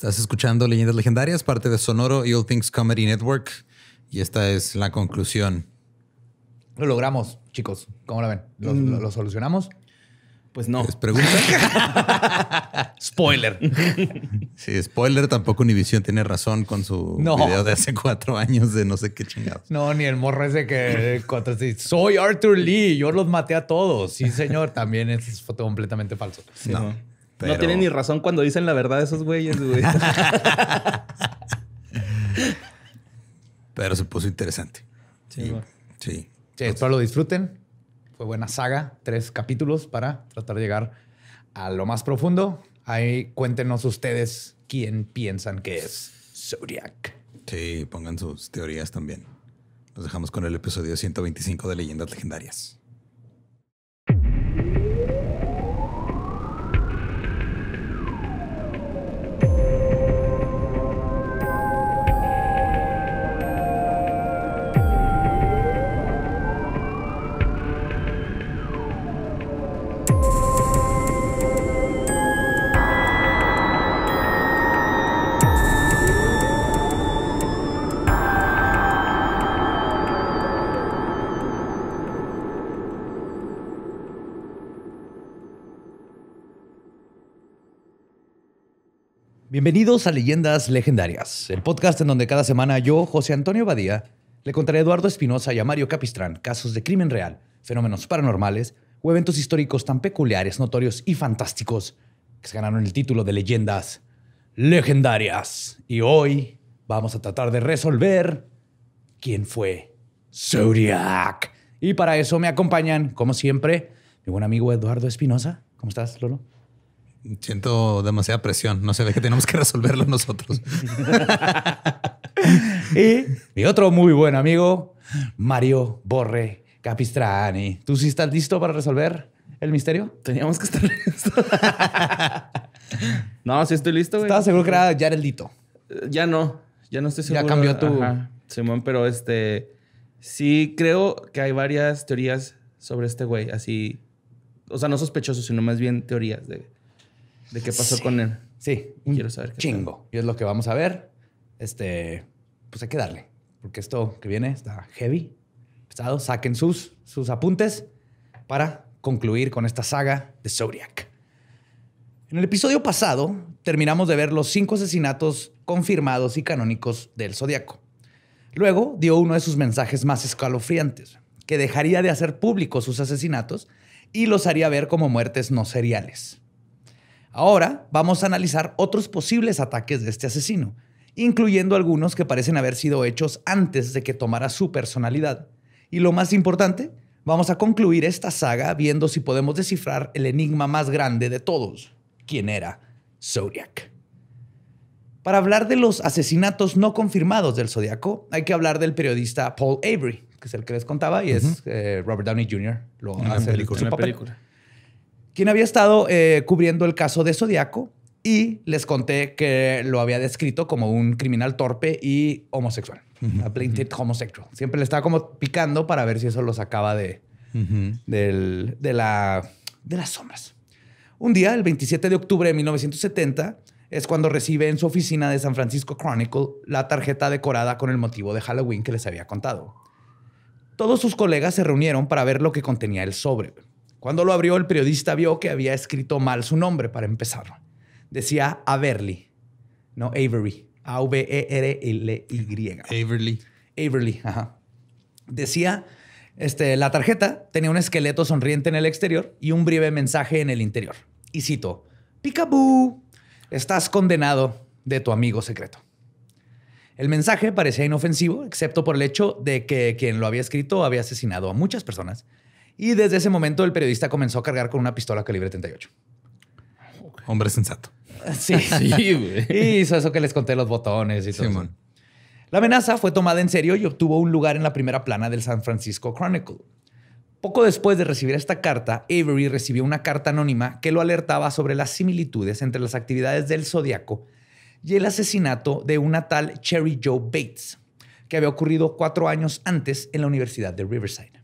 Estás escuchando Leyendas Legendarias, parte de Sonoro y Things Comedy Network. Y esta es la conclusión. Lo logramos, chicos. ¿Cómo la ven? ¿Lo, mm. solucionamos? Pues no. pregunta? spoiler. Sí, spoiler. Tampoco Univision tiene razón con su video de hace cuatro años de no sé qué chingados. No, ni el morro ese que soy Arthur Lee, yo los maté a todos. Sí, señor, también es, foto completamente falso. ¿no? No tienen ni razón cuando dicen la verdad esos güeyes, güey. Pero se puso interesante. Sí. sí. espero lo disfruten. Fue buena saga, tres capítulos para tratar de llegar a lo más profundo. Ahí cuéntenos ustedes quién piensan que es Zodiac. Sí, pongan sus teorías también. Nos dejamos con el episodio 125 de Leyendas Legendarias. Bienvenidos a Leyendas Legendarias, el podcast en donde cada semana yo, José Antonio Badía, le contaré a Eduardo Espinosa y a Mario Capistrán casos de crimen real, fenómenos paranormales o eventos históricos tan peculiares, notorios y fantásticos que se ganaron el título de Leyendas Legendarias. Y hoy vamos a tratar de resolver quién fue Zodiac. Y para eso me acompañan, como siempre, mi buen amigo Eduardo Espinosa. ¿Cómo estás, Lolo? siento demasiada presión. No sé ve que tenemos que resolverlo nosotros. y mi otro muy buen amigo, Mario Borre Capistrani. ¿Tú sí estás listo para resolver el misterio? Teníamos que estar listos. no, sí estoy listo. Güey. Estaba seguro que era Yarelito. Eh, ya no, ya no estoy seguro. Ya cambió tu... Simón, pero este... Sí creo que hay varias teorías sobre este güey, así... O sea, no sospechosos, sino más bien teorías de de qué pasó con él. Sí, quiero saber chingo. Y es lo que vamos a ver. Este, pues hay que darle, porque esto que viene está heavy, estado Saquen sus, sus apuntes para concluir con esta saga de Zodiac. En el episodio pasado terminamos de ver los cinco asesinatos confirmados y canónicos del Zodiaco. Luego dio uno de sus mensajes más escalofriantes, que dejaría de hacer públicos sus asesinatos y los haría ver como muertes no seriales. Ahora vamos a analizar otros posibles ataques de este asesino, incluyendo algunos que parecen haber sido hechos antes de que tomara su personalidad. Y lo más importante, vamos a concluir esta saga viendo si podemos descifrar el enigma más grande de todos, quién era Zodiac. Para hablar de los asesinatos no confirmados del Zodiaco, hay que hablar del periodista Paul Avery, que es el que les contaba, y es eh, Robert Downey Jr. lo hace película. Este quien había estado eh, cubriendo el caso de Zodíaco y les conté que lo había descrito como un criminal torpe y homosexual. A homosexual. Siempre le estaba como picando para ver si eso lo sacaba de, de, la, de las sombras. Un día, el 27 de octubre de 1970, es cuando recibe en su oficina de San Francisco Chronicle la tarjeta decorada con el motivo de Halloween que les había contado. Todos sus colegas se reunieron para ver lo que contenía el sobre. Cuando lo abrió, el periodista vio que había escrito mal su nombre para empezar. Decía Averly, no Avery. A-V-E-R-L-Y. Averly. Averly, ajá. Decía, este, la tarjeta tenía un esqueleto sonriente en el exterior y un breve mensaje en el interior. Y cito, Picaboo, estás condenado de tu amigo secreto. El mensaje parecía inofensivo, excepto por el hecho de que quien lo había escrito había asesinado a muchas personas y desde ese momento el periodista comenzó a cargar con una pistola calibre 38. Hombre sensato. Sí, güey. Y hizo eso que les conté los botones y todo. La amenaza fue tomada en serio y obtuvo un lugar en la primera plana del San Francisco Chronicle. Poco después de recibir esta carta, Avery recibió una carta anónima que lo alertaba sobre las similitudes entre las actividades del Zodíaco y el asesinato de una tal Cherry Joe Bates, que había ocurrido cuatro años antes en la Universidad de Riverside.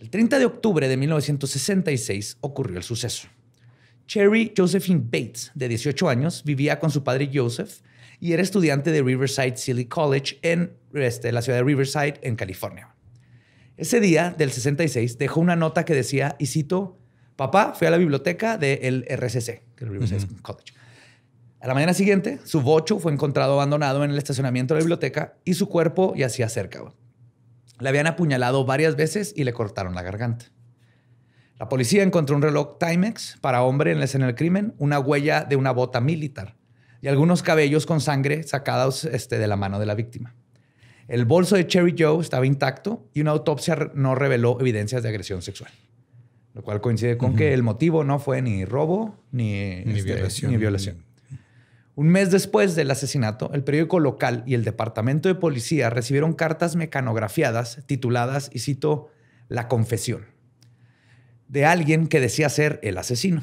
El 30 de octubre de 1966 ocurrió el suceso. Cherry Josephine Bates, de 18 años, vivía con su padre Joseph y era estudiante de Riverside City College en este, la ciudad de Riverside, en California. Ese día del 66 dejó una nota que decía, y cito, papá fue a la biblioteca del RCC, el Riverside College. A la mañana siguiente, su bocho fue encontrado abandonado en el estacionamiento de la biblioteca y su cuerpo yacía cerca. Le habían apuñalado varias veces y le cortaron la garganta. La policía encontró un reloj Timex para hombre en el del crimen, una huella de una bota militar y algunos cabellos con sangre sacados este, de la mano de la víctima. El bolso de Cherry Joe estaba intacto y una autopsia no reveló evidencias de agresión sexual, lo cual coincide con que el motivo no fue ni robo Ni este, violación. Un mes después del asesinato, el periódico local y el departamento de policía recibieron cartas mecanografiadas tituladas, y cito, La confesión, de alguien que decía ser el asesino.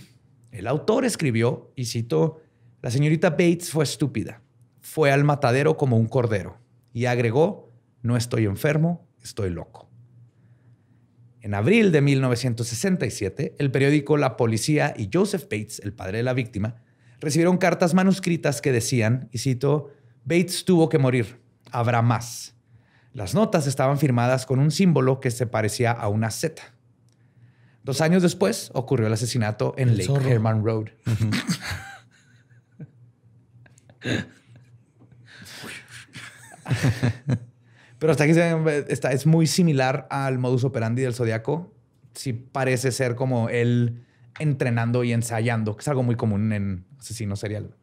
El autor escribió, y cito, La señorita Bates fue estúpida, fue al matadero como un cordero, y agregó, No estoy enfermo, estoy loco. En abril de 1967, el periódico La Policía y Joseph Bates, el padre de la víctima, recibieron cartas manuscritas que decían, y cito, Bates tuvo que morir, habrá más. Las notas estaban firmadas con un símbolo que se parecía a una Z. Dos años después ocurrió el asesinato en Lake Herman Road. Pero hasta aquí es muy similar al modus operandi del zodiaco. Sí parece ser como él entrenando y ensayando, que es algo muy común en asesino serial.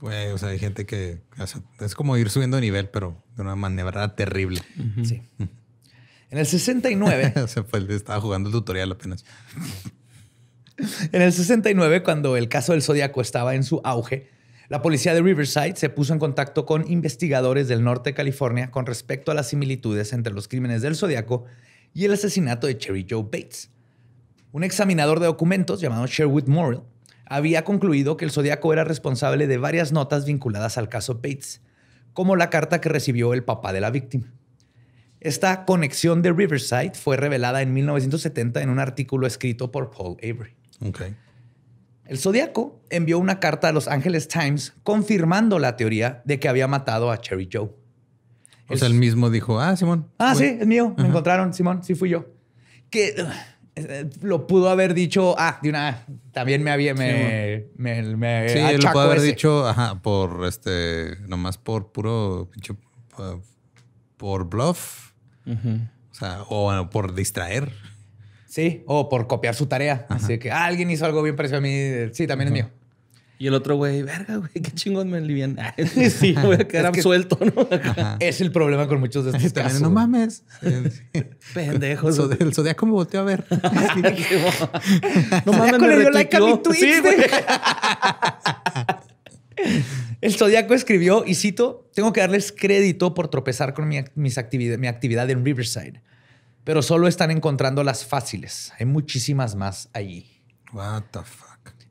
Güey, o sea, hay gente que es como ir subiendo de nivel, pero de una manera terrible. Sí. En el 69. o sea, pues, estaba jugando el tutorial apenas. en el 69, cuando el caso del Zodíaco estaba en su auge, la policía de Riverside se puso en contacto con investigadores del norte de California con respecto a las similitudes entre los crímenes del Zodíaco y el asesinato de Cherry Joe Bates. Un examinador de documentos llamado Sherwood Morrill había concluido que el zodiaco era responsable de varias notas vinculadas al caso Bates, como la carta que recibió el papá de la víctima. Esta conexión de Riverside fue revelada en 1970 en un artículo escrito por Paul Avery. El zodiaco envió una carta a Los Angeles Times confirmando la teoría de que había matado a Cherry Joe. O sea, él mismo dijo, ah, Simón. Ah, sí, es mío. Me encontraron, Simón, sí fui yo. Que lo pudo haber dicho, ah, de una, también me había, sí, lo pudo haber dicho, por este, nomás por puro, uh, por, bluff, o sea, o por distraer. Sí, o por copiar su tarea. Así que ah, alguien hizo algo bien parecido a mí, sí, también es mío. Y el otro güey, verga, güey, qué chingón me alivian. sí, voy a quedar absuelto, ¿no? Es el problema con muchos de estos casos. No mames. Pendejos. El, zodiaco Zodíaco me volteó a ver. no mames, me le dio like a mi tweet. güey. El Zodíaco escribió, y cito, tengo que darles crédito por tropezar con mi, actividad, mi actividad en Riverside, pero solo están encontrando las fáciles. Hay muchísimas más allí. What the fuck?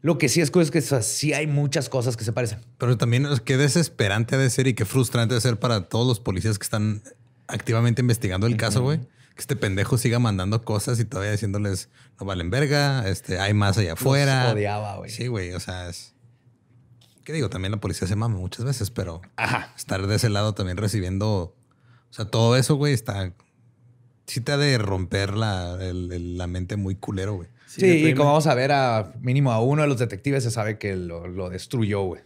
Lo que sí es, es que sí hay muchas cosas que se parecen. Pero también qué desesperante ha de ser y qué frustrante ha de ser para todos los policías que están activamente investigando el caso, güey. Que este pendejo siga mandando cosas y todavía diciéndoles, no valen verga, este, hay más allá afuera. odiaba, Sí, güey, o sea, es... ¿Qué digo? También la policía se mama muchas veces, pero estar de ese lado también recibiendo... O sea, todo eso, güey, está... Sí te ha de romper la, la mente muy culero, güey. Sí, y como vamos a ver, a mínimo a uno de los detectives se sabe que lo, destruyó, güey.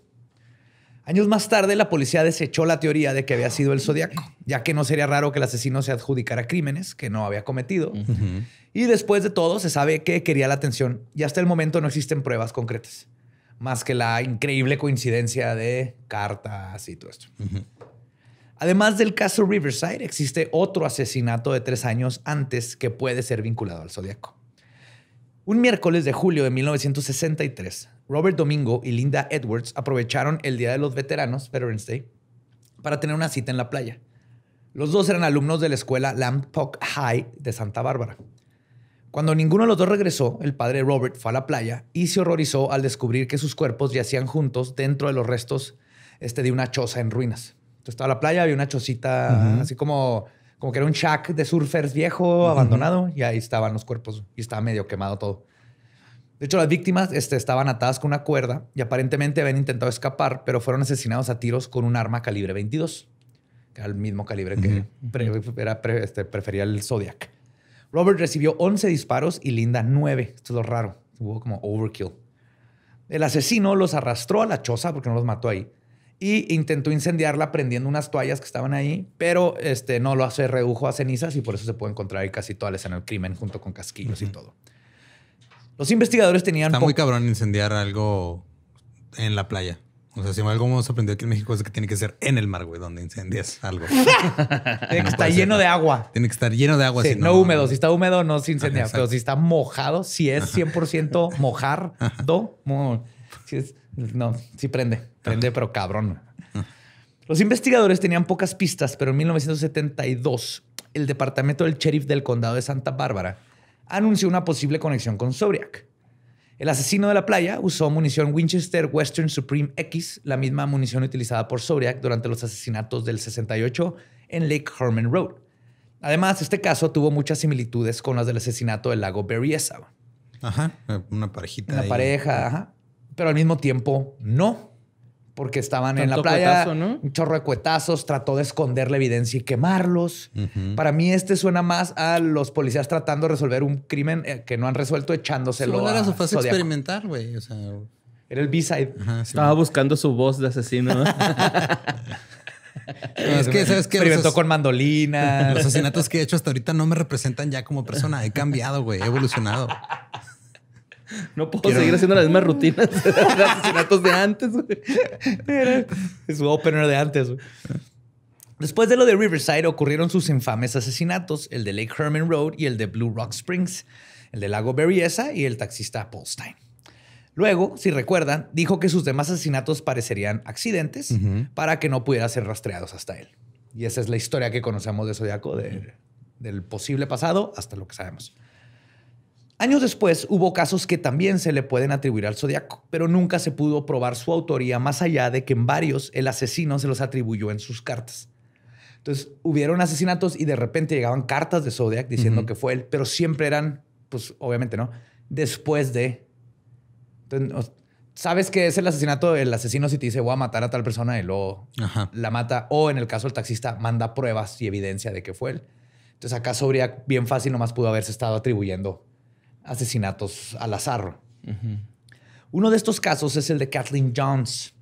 Años más tarde, la policía desechó la teoría de que había sido el Zodíaco, ya que no sería raro que el asesino se adjudicara crímenes que no había cometido. Y después de todo, se sabe que quería la atención y hasta el momento no existen pruebas concretas, más que la increíble coincidencia de cartas y todo esto. Además del caso Riverside, existe otro asesinato de tres años antes que puede ser vinculado al Zodíaco. Un miércoles de julio de 1963, Robert Domingo y Linda Edwards aprovecharon el Día de los Veteranos, Veterans Day, para tener una cita en la playa. Los dos eran alumnos de la escuela Lampoc High de Santa Bárbara. Cuando ninguno de los dos regresó, el padre Robert fue a la playa y se horrorizó al descubrir que sus cuerpos yacían juntos dentro de los restos este, de una choza en ruinas. Entonces estaba la playa, había una chocita así como como que era un shack de surfers viejo, abandonado, y ahí estaban los cuerpos y estaba medio quemado todo. De hecho, las víctimas este, estaban atadas con una cuerda y aparentemente habían intentado escapar, pero fueron asesinados a tiros con un arma calibre 22, que era el mismo calibre que este, prefería el Zodiac. Robert recibió 11 disparos y Linda 9. Esto es lo raro. Hubo como overkill. El asesino los arrastró a la choza porque no los mató ahí y intentó incendiarla prendiendo unas toallas que estaban ahí, pero este, no lo hace, redujo a cenizas y por eso se puede encontrar ahí casi todas en el crimen junto con casquillos y todo. Los investigadores tenían... Está muy cabrón incendiar algo en la playa. O sea, si algo hemos aprendido aquí en México es que tiene que ser en el mar, güey, donde incendias algo. tiene que estar lleno de agua. Tiene que estar lleno de agua. no, húmedo. Si está húmedo, no se incendia. pero si está mojado, si es 100% mojado, si es, no, si prende pero cabrón. Los investigadores tenían pocas pistas, pero en 1972 el departamento del sheriff del condado de Santa Bárbara anunció una posible conexión con Zodiac. El asesino de la playa usó munición Winchester Western Supreme X, la misma munición utilizada por Zodiac durante los asesinatos del 68 en Lake Herman Road. Además, este caso tuvo muchas similitudes con las del asesinato del lago Berryessa. Ajá, una parejita. Una pareja, ajá. Pero al mismo tiempo, no porque estaban en la playa, un chorro de cuetazos, trató de esconder la evidencia y quemarlos. Para mí este suena más a los policías tratando de resolver un crimen eh, que no han resuelto echándoselo a era su fase güey. era el B-side. Estaba buscando su voz de asesino. es que, ¿sabes Experimentó con mandolina Los asesinatos que he hecho hasta ahorita no me representan ya como persona. He cambiado, güey. He evolucionado. No puedo seguir haciendo las mismas rutinas de asesinatos de antes. Era Su opener de antes. Después de lo de Riverside ocurrieron sus infames asesinatos, el de Lake Herman Road y el de Blue Rock Springs, el de lago Berryessa y el taxista Paul Stein. Luego, si recuerdan, dijo que sus demás asesinatos parecerían accidentes para que no pudiera ser rastreados hasta él. Y esa es la historia que conocemos de Zodiaco, del posible pasado hasta lo que sabemos. Años después hubo casos que también se le pueden atribuir al zodiaco, pero nunca se pudo probar su autoría más allá de que en varios el asesino se los atribuyó en sus cartas. Entonces hubieron asesinatos y de repente llegaban cartas de Zodiac diciendo que fue él, pero siempre eran, pues obviamente no, después de. sabes que es el asesinato, el asesino si te dice voy a matar a tal persona y luego la mata, o en el caso del taxista manda pruebas y evidencia de que fue él. Entonces acá Zodiac bien fácil nomás pudo haberse estado atribuyendo asesinatos al azar. Uno de estos casos es el de Kathleen Jones.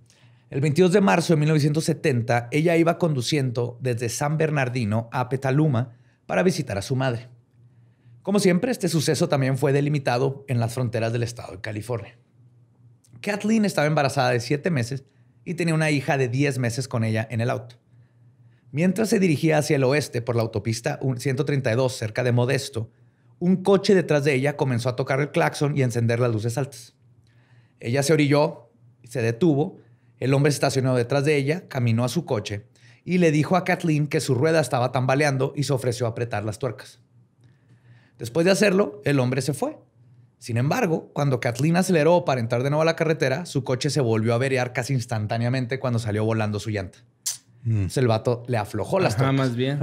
El 22 de marzo de 1970, ella iba conduciendo desde San Bernardino a Petaluma para visitar a su madre. Como siempre, este suceso también fue delimitado en las fronteras del estado de California. Kathleen estaba embarazada de 7 meses y tenía una hija de 10 meses con ella en el auto. Mientras se dirigía hacia el oeste por la autopista 132 cerca de Modesto, un coche detrás de ella comenzó a tocar el claxon y encender las luces altas. Ella se orilló, se detuvo, el hombre se estacionó detrás de ella, caminó a su coche y le dijo a Kathleen que su rueda estaba tambaleando y se ofreció a apretar las tuercas. Después de hacerlo, el hombre se fue. Sin embargo, cuando Kathleen aceleró para entrar de nuevo a la carretera, su coche se volvió a verear casi instantáneamente cuando salió volando su llanta. Mm. el vato le aflojó las tuercas. más bien.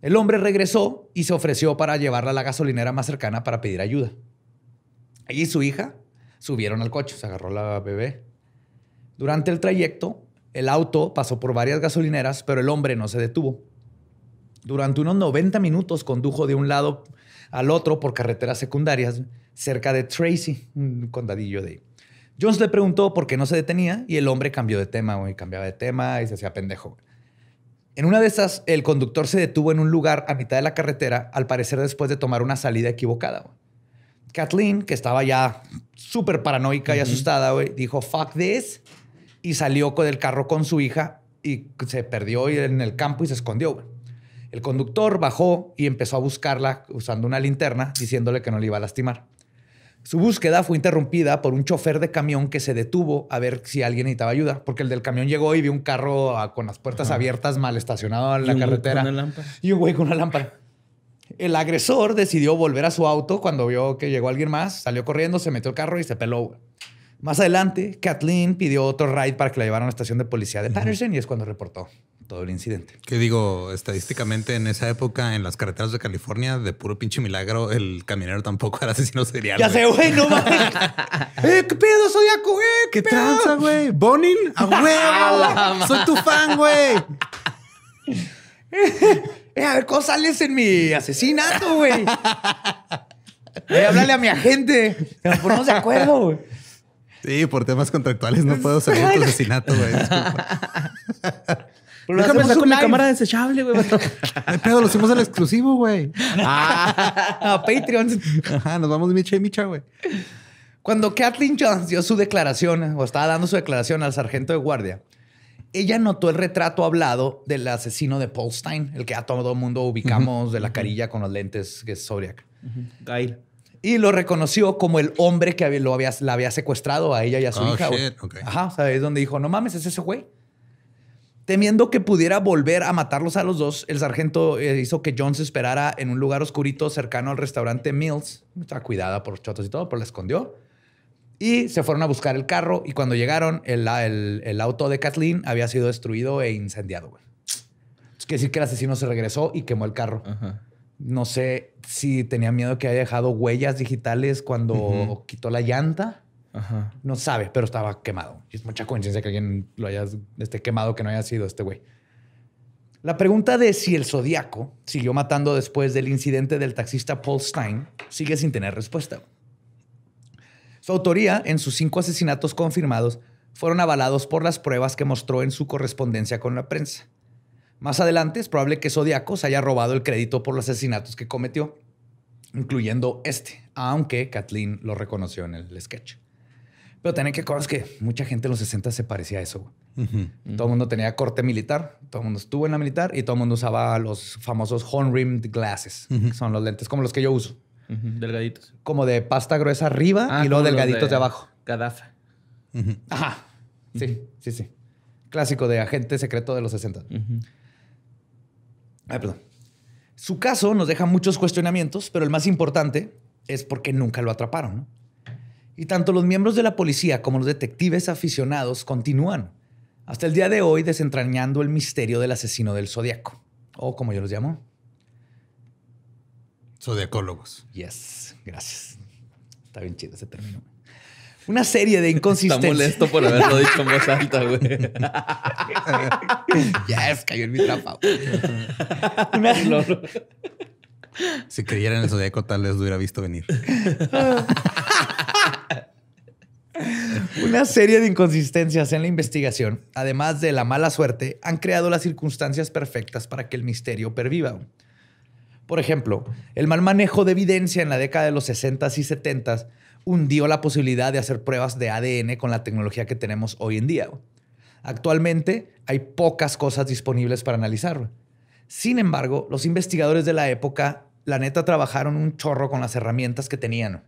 El hombre regresó y se ofreció para llevarla a la gasolinera más cercana para pedir ayuda. Allí su hija subieron al coche, se agarró la bebé. Durante el trayecto, el auto pasó por varias gasolineras, pero el hombre no se detuvo. Durante unos 90 minutos condujo de un lado al otro por carreteras secundarias cerca de Tracy, un condadillo de ahí. Jones le preguntó por qué no se detenía y el hombre cambió de tema, y cambiaba de tema y se hacía pendejo. En una de esas, el conductor se detuvo en un lugar a mitad de la carretera, al parecer después de tomar una salida equivocada. Kathleen, que estaba ya súper paranoica y asustada, dijo, fuck this, y salió con el carro con su hija y se perdió en el campo y se escondió. El conductor bajó y empezó a buscarla usando una linterna, diciéndole que no le iba a lastimar. Su búsqueda fue interrumpida por un chofer de camión que se detuvo a ver si alguien necesitaba ayuda, porque el del camión llegó y vio un carro con las puertas abiertas, mal estacionado en la carretera. Y un güey con una lámpara. El agresor decidió volver a su auto cuando vio que llegó alguien más, salió corriendo, se metió al carro y se peló. Más adelante, Kathleen pidió otro ride para que la llevaran a la estación de policía de Patterson y es cuando reportó todo el incidente. Que digo, estadísticamente en esa época en las carreteras de California, de puro pinche milagro, el camionero tampoco era asesino serial. Ya sé, güey, no mames. eh, qué pedo, zodiaco, güey. Eh, qué, ¿Qué tranza, güey. Bonin, a huevo. Soy tu fan, güey. Eh, a ver, ¿cómo sales en mi asesinato, güey? Voy eh, a a mi agente. Pues, se ponemos de acuerdo, güey. Sí, por temas contractuales no puedo salir tu asesinato, güey. Disculpa. Pero Déjame saco mi cámara desechable, güey. lo hicimos al exclusivo, güey. Ah. a Patreon. Ajá, nos vamos de micha y micha, güey. Cuando Kathleen Jones dio su declaración, o estaba dando su declaración al sargento de guardia, ella notó el retrato hablado del asesino de Paul Stein, el que a todo el mundo ubicamos de la carilla con los lentes, que es Zodiac. Y lo reconoció como el hombre que lo había, la había secuestrado a ella y a su oh, hija. Shit. Okay. Ajá, donde dijo, no mames, es ese güey. Temiendo que pudiera volver a matarlos a los dos, el sargento eh, hizo que Jones esperara en un lugar oscurito cercano al restaurante Mills. Estaba cuidada por chotos y todo, pero la escondió. Y se fueron a buscar el carro y cuando llegaron, el, auto de Kathleen había sido destruido e incendiado. Es que decir que el asesino se regresó y quemó el carro. No sé si tenía miedo que haya dejado huellas digitales cuando quitó la llanta. No sabe, pero estaba quemado. Y es mucha coincidencia que alguien lo haya quemado que no haya sido este güey. La pregunta de si el Zodíaco siguió matando después del incidente del taxista Paul Stein sigue sin tener respuesta. Su autoría en sus cinco asesinatos confirmados fueron avalados por las pruebas que mostró en su correspondencia con la prensa. Más adelante es probable que Zodíaco se haya robado el crédito por los asesinatos que cometió, incluyendo este, aunque Kathleen lo reconoció en el sketch. Pero tener que cosas que mucha gente en los 60 se parecía a eso. Todo el mundo tenía corte militar, todo el mundo estuvo en la militar y todo el mundo usaba los famosos horn rimmed glasses, que son los lentes como los que yo uso. Delgaditos. Como de pasta gruesa arriba ah, y luego delgaditos de, abajo. Gaddafi. Ajá. Sí, sí, sí. Clásico de agente secreto de los 60. Ay, perdón. Su caso nos deja muchos cuestionamientos, pero el más importante es porque nunca lo atraparon. ¿no? Y tanto los miembros de la policía como los detectives aficionados continúan hasta el día de hoy desentrañando el misterio del asesino del zodiaco, o como yo los llamo. Zodiacólogos. Yes, gracias. Está bien chido ese término. Una serie de inconsistencias. Está molesto por haberlo dicho en voz alta, güey. yes, cayó en mi trampa. Una... si creyera en el zodiaco, tal vez lo hubiera visto venir. Una serie de inconsistencias en la investigación, además de la mala suerte, han creado las circunstancias perfectas para que el misterio perviva. Por ejemplo, el mal manejo de evidencia en la década de los 60 y 70 hundió la posibilidad de hacer pruebas de ADN con la tecnología que tenemos hoy en día. Actualmente hay pocas cosas disponibles para analizar. Sin embargo, los investigadores de la época, la neta, trabajaron un chorro con las herramientas que tenían.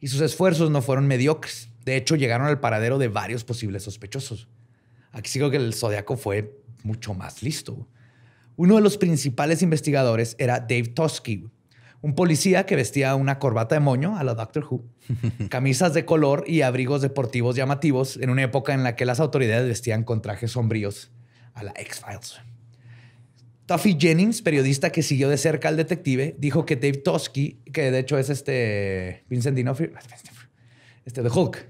Y sus esfuerzos no fueron mediocres. De hecho, llegaron al paradero de varios posibles sospechosos. Aquí sigo que el Zodiaco fue mucho más listo. Uno de los principales investigadores era Dave Tosky, un policía que vestía una corbata de moño a la Doctor Who, camisas de color y abrigos deportivos llamativos en una época en la que las autoridades vestían con trajes sombríos a la X-Files. Tuffy Jennings, periodista que siguió de cerca al detective, dijo que Dave Tosky, que de hecho es este Vincent D'Onofrio, este, este, este de Hulk,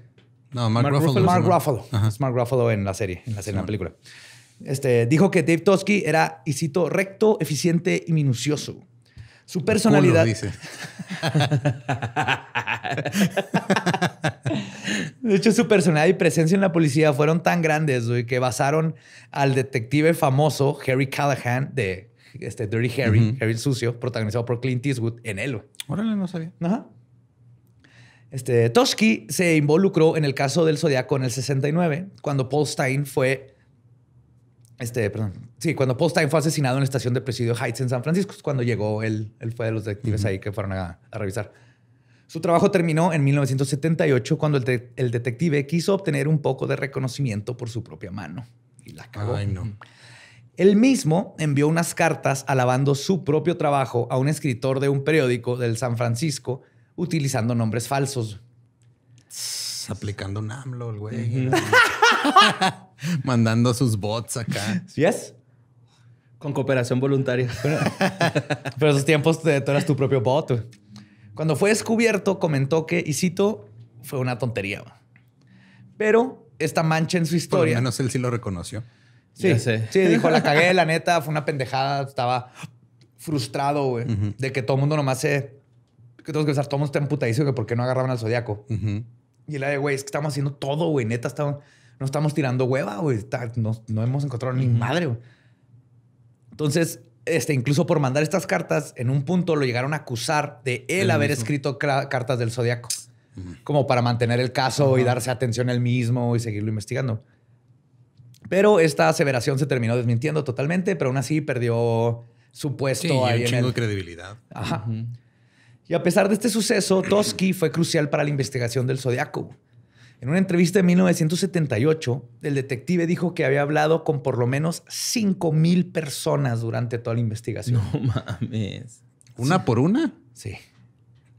no, Mark, Ruffalo. Mark Ruffalo. Mark Ruffalo en la serie, en la película. Este, dijo que Dave Tosky era, y cito, recto, eficiente y minucioso. Su personalidad. dice. de hecho, su personalidad y presencia en la policía fueron tan grandes güey, que basaron al detective famoso Harry Callahan de este, Dirty Harry, Harry el Sucio, protagonizado por Clint Eastwood, en él. Órale, no sabía. Ajá. Este, Toshki se involucró en el caso del Zodíaco en el 69, cuando Paul Stein fue. Este, sí, cuando Paul fue asesinado en la estación de Presidio Heights en San Francisco, Es cuando llegó él, él fue de los detectives ahí que fueron a, revisar. Su trabajo terminó en 1978 cuando el, detective quiso obtener un poco de reconocimiento por su propia mano y la cagó. El Él mismo envió unas cartas alabando su propio trabajo a un escritor de un periódico del San Francisco utilizando nombres falsos. Aplicando un güey. Mandando sus bots acá. ¿Sí es? Con cooperación voluntaria. Pero, en esos tiempos tú eras tu propio bot. Cuando fue descubierto, comentó que, y fue una tontería. Pero esta mancha en su historia. Por lo menos él sí lo reconoció. Sí, sí, dijo, la cagué, la neta, fue una pendejada, estaba frustrado, güey, de que todo el mundo nomás se que tenemos que pensar, todos están que por qué no agarraban al zodiaco. Y la de, güey, es que estamos haciendo todo, güey. Neta, estamos, no estamos tirando hueva, güey. No, hemos encontrado ni madre, güey. Entonces, este, incluso por mandar estas cartas, en un punto lo llegaron a acusar de él haber escrito cartas del zodiaco. Como para mantener el caso y darse atención él mismo y seguirlo investigando. Pero esta aseveración se terminó desmintiendo totalmente, pero aún así perdió su puesto sí, ahí en de credibilidad. Ajá. Y a pesar de este suceso, Toski fue crucial para la investigación del Zodíaco. En una entrevista de 1978, el detective dijo que había hablado con por lo menos 5.000 mil personas durante toda la investigación. No mames. ¿Una por una? Sí.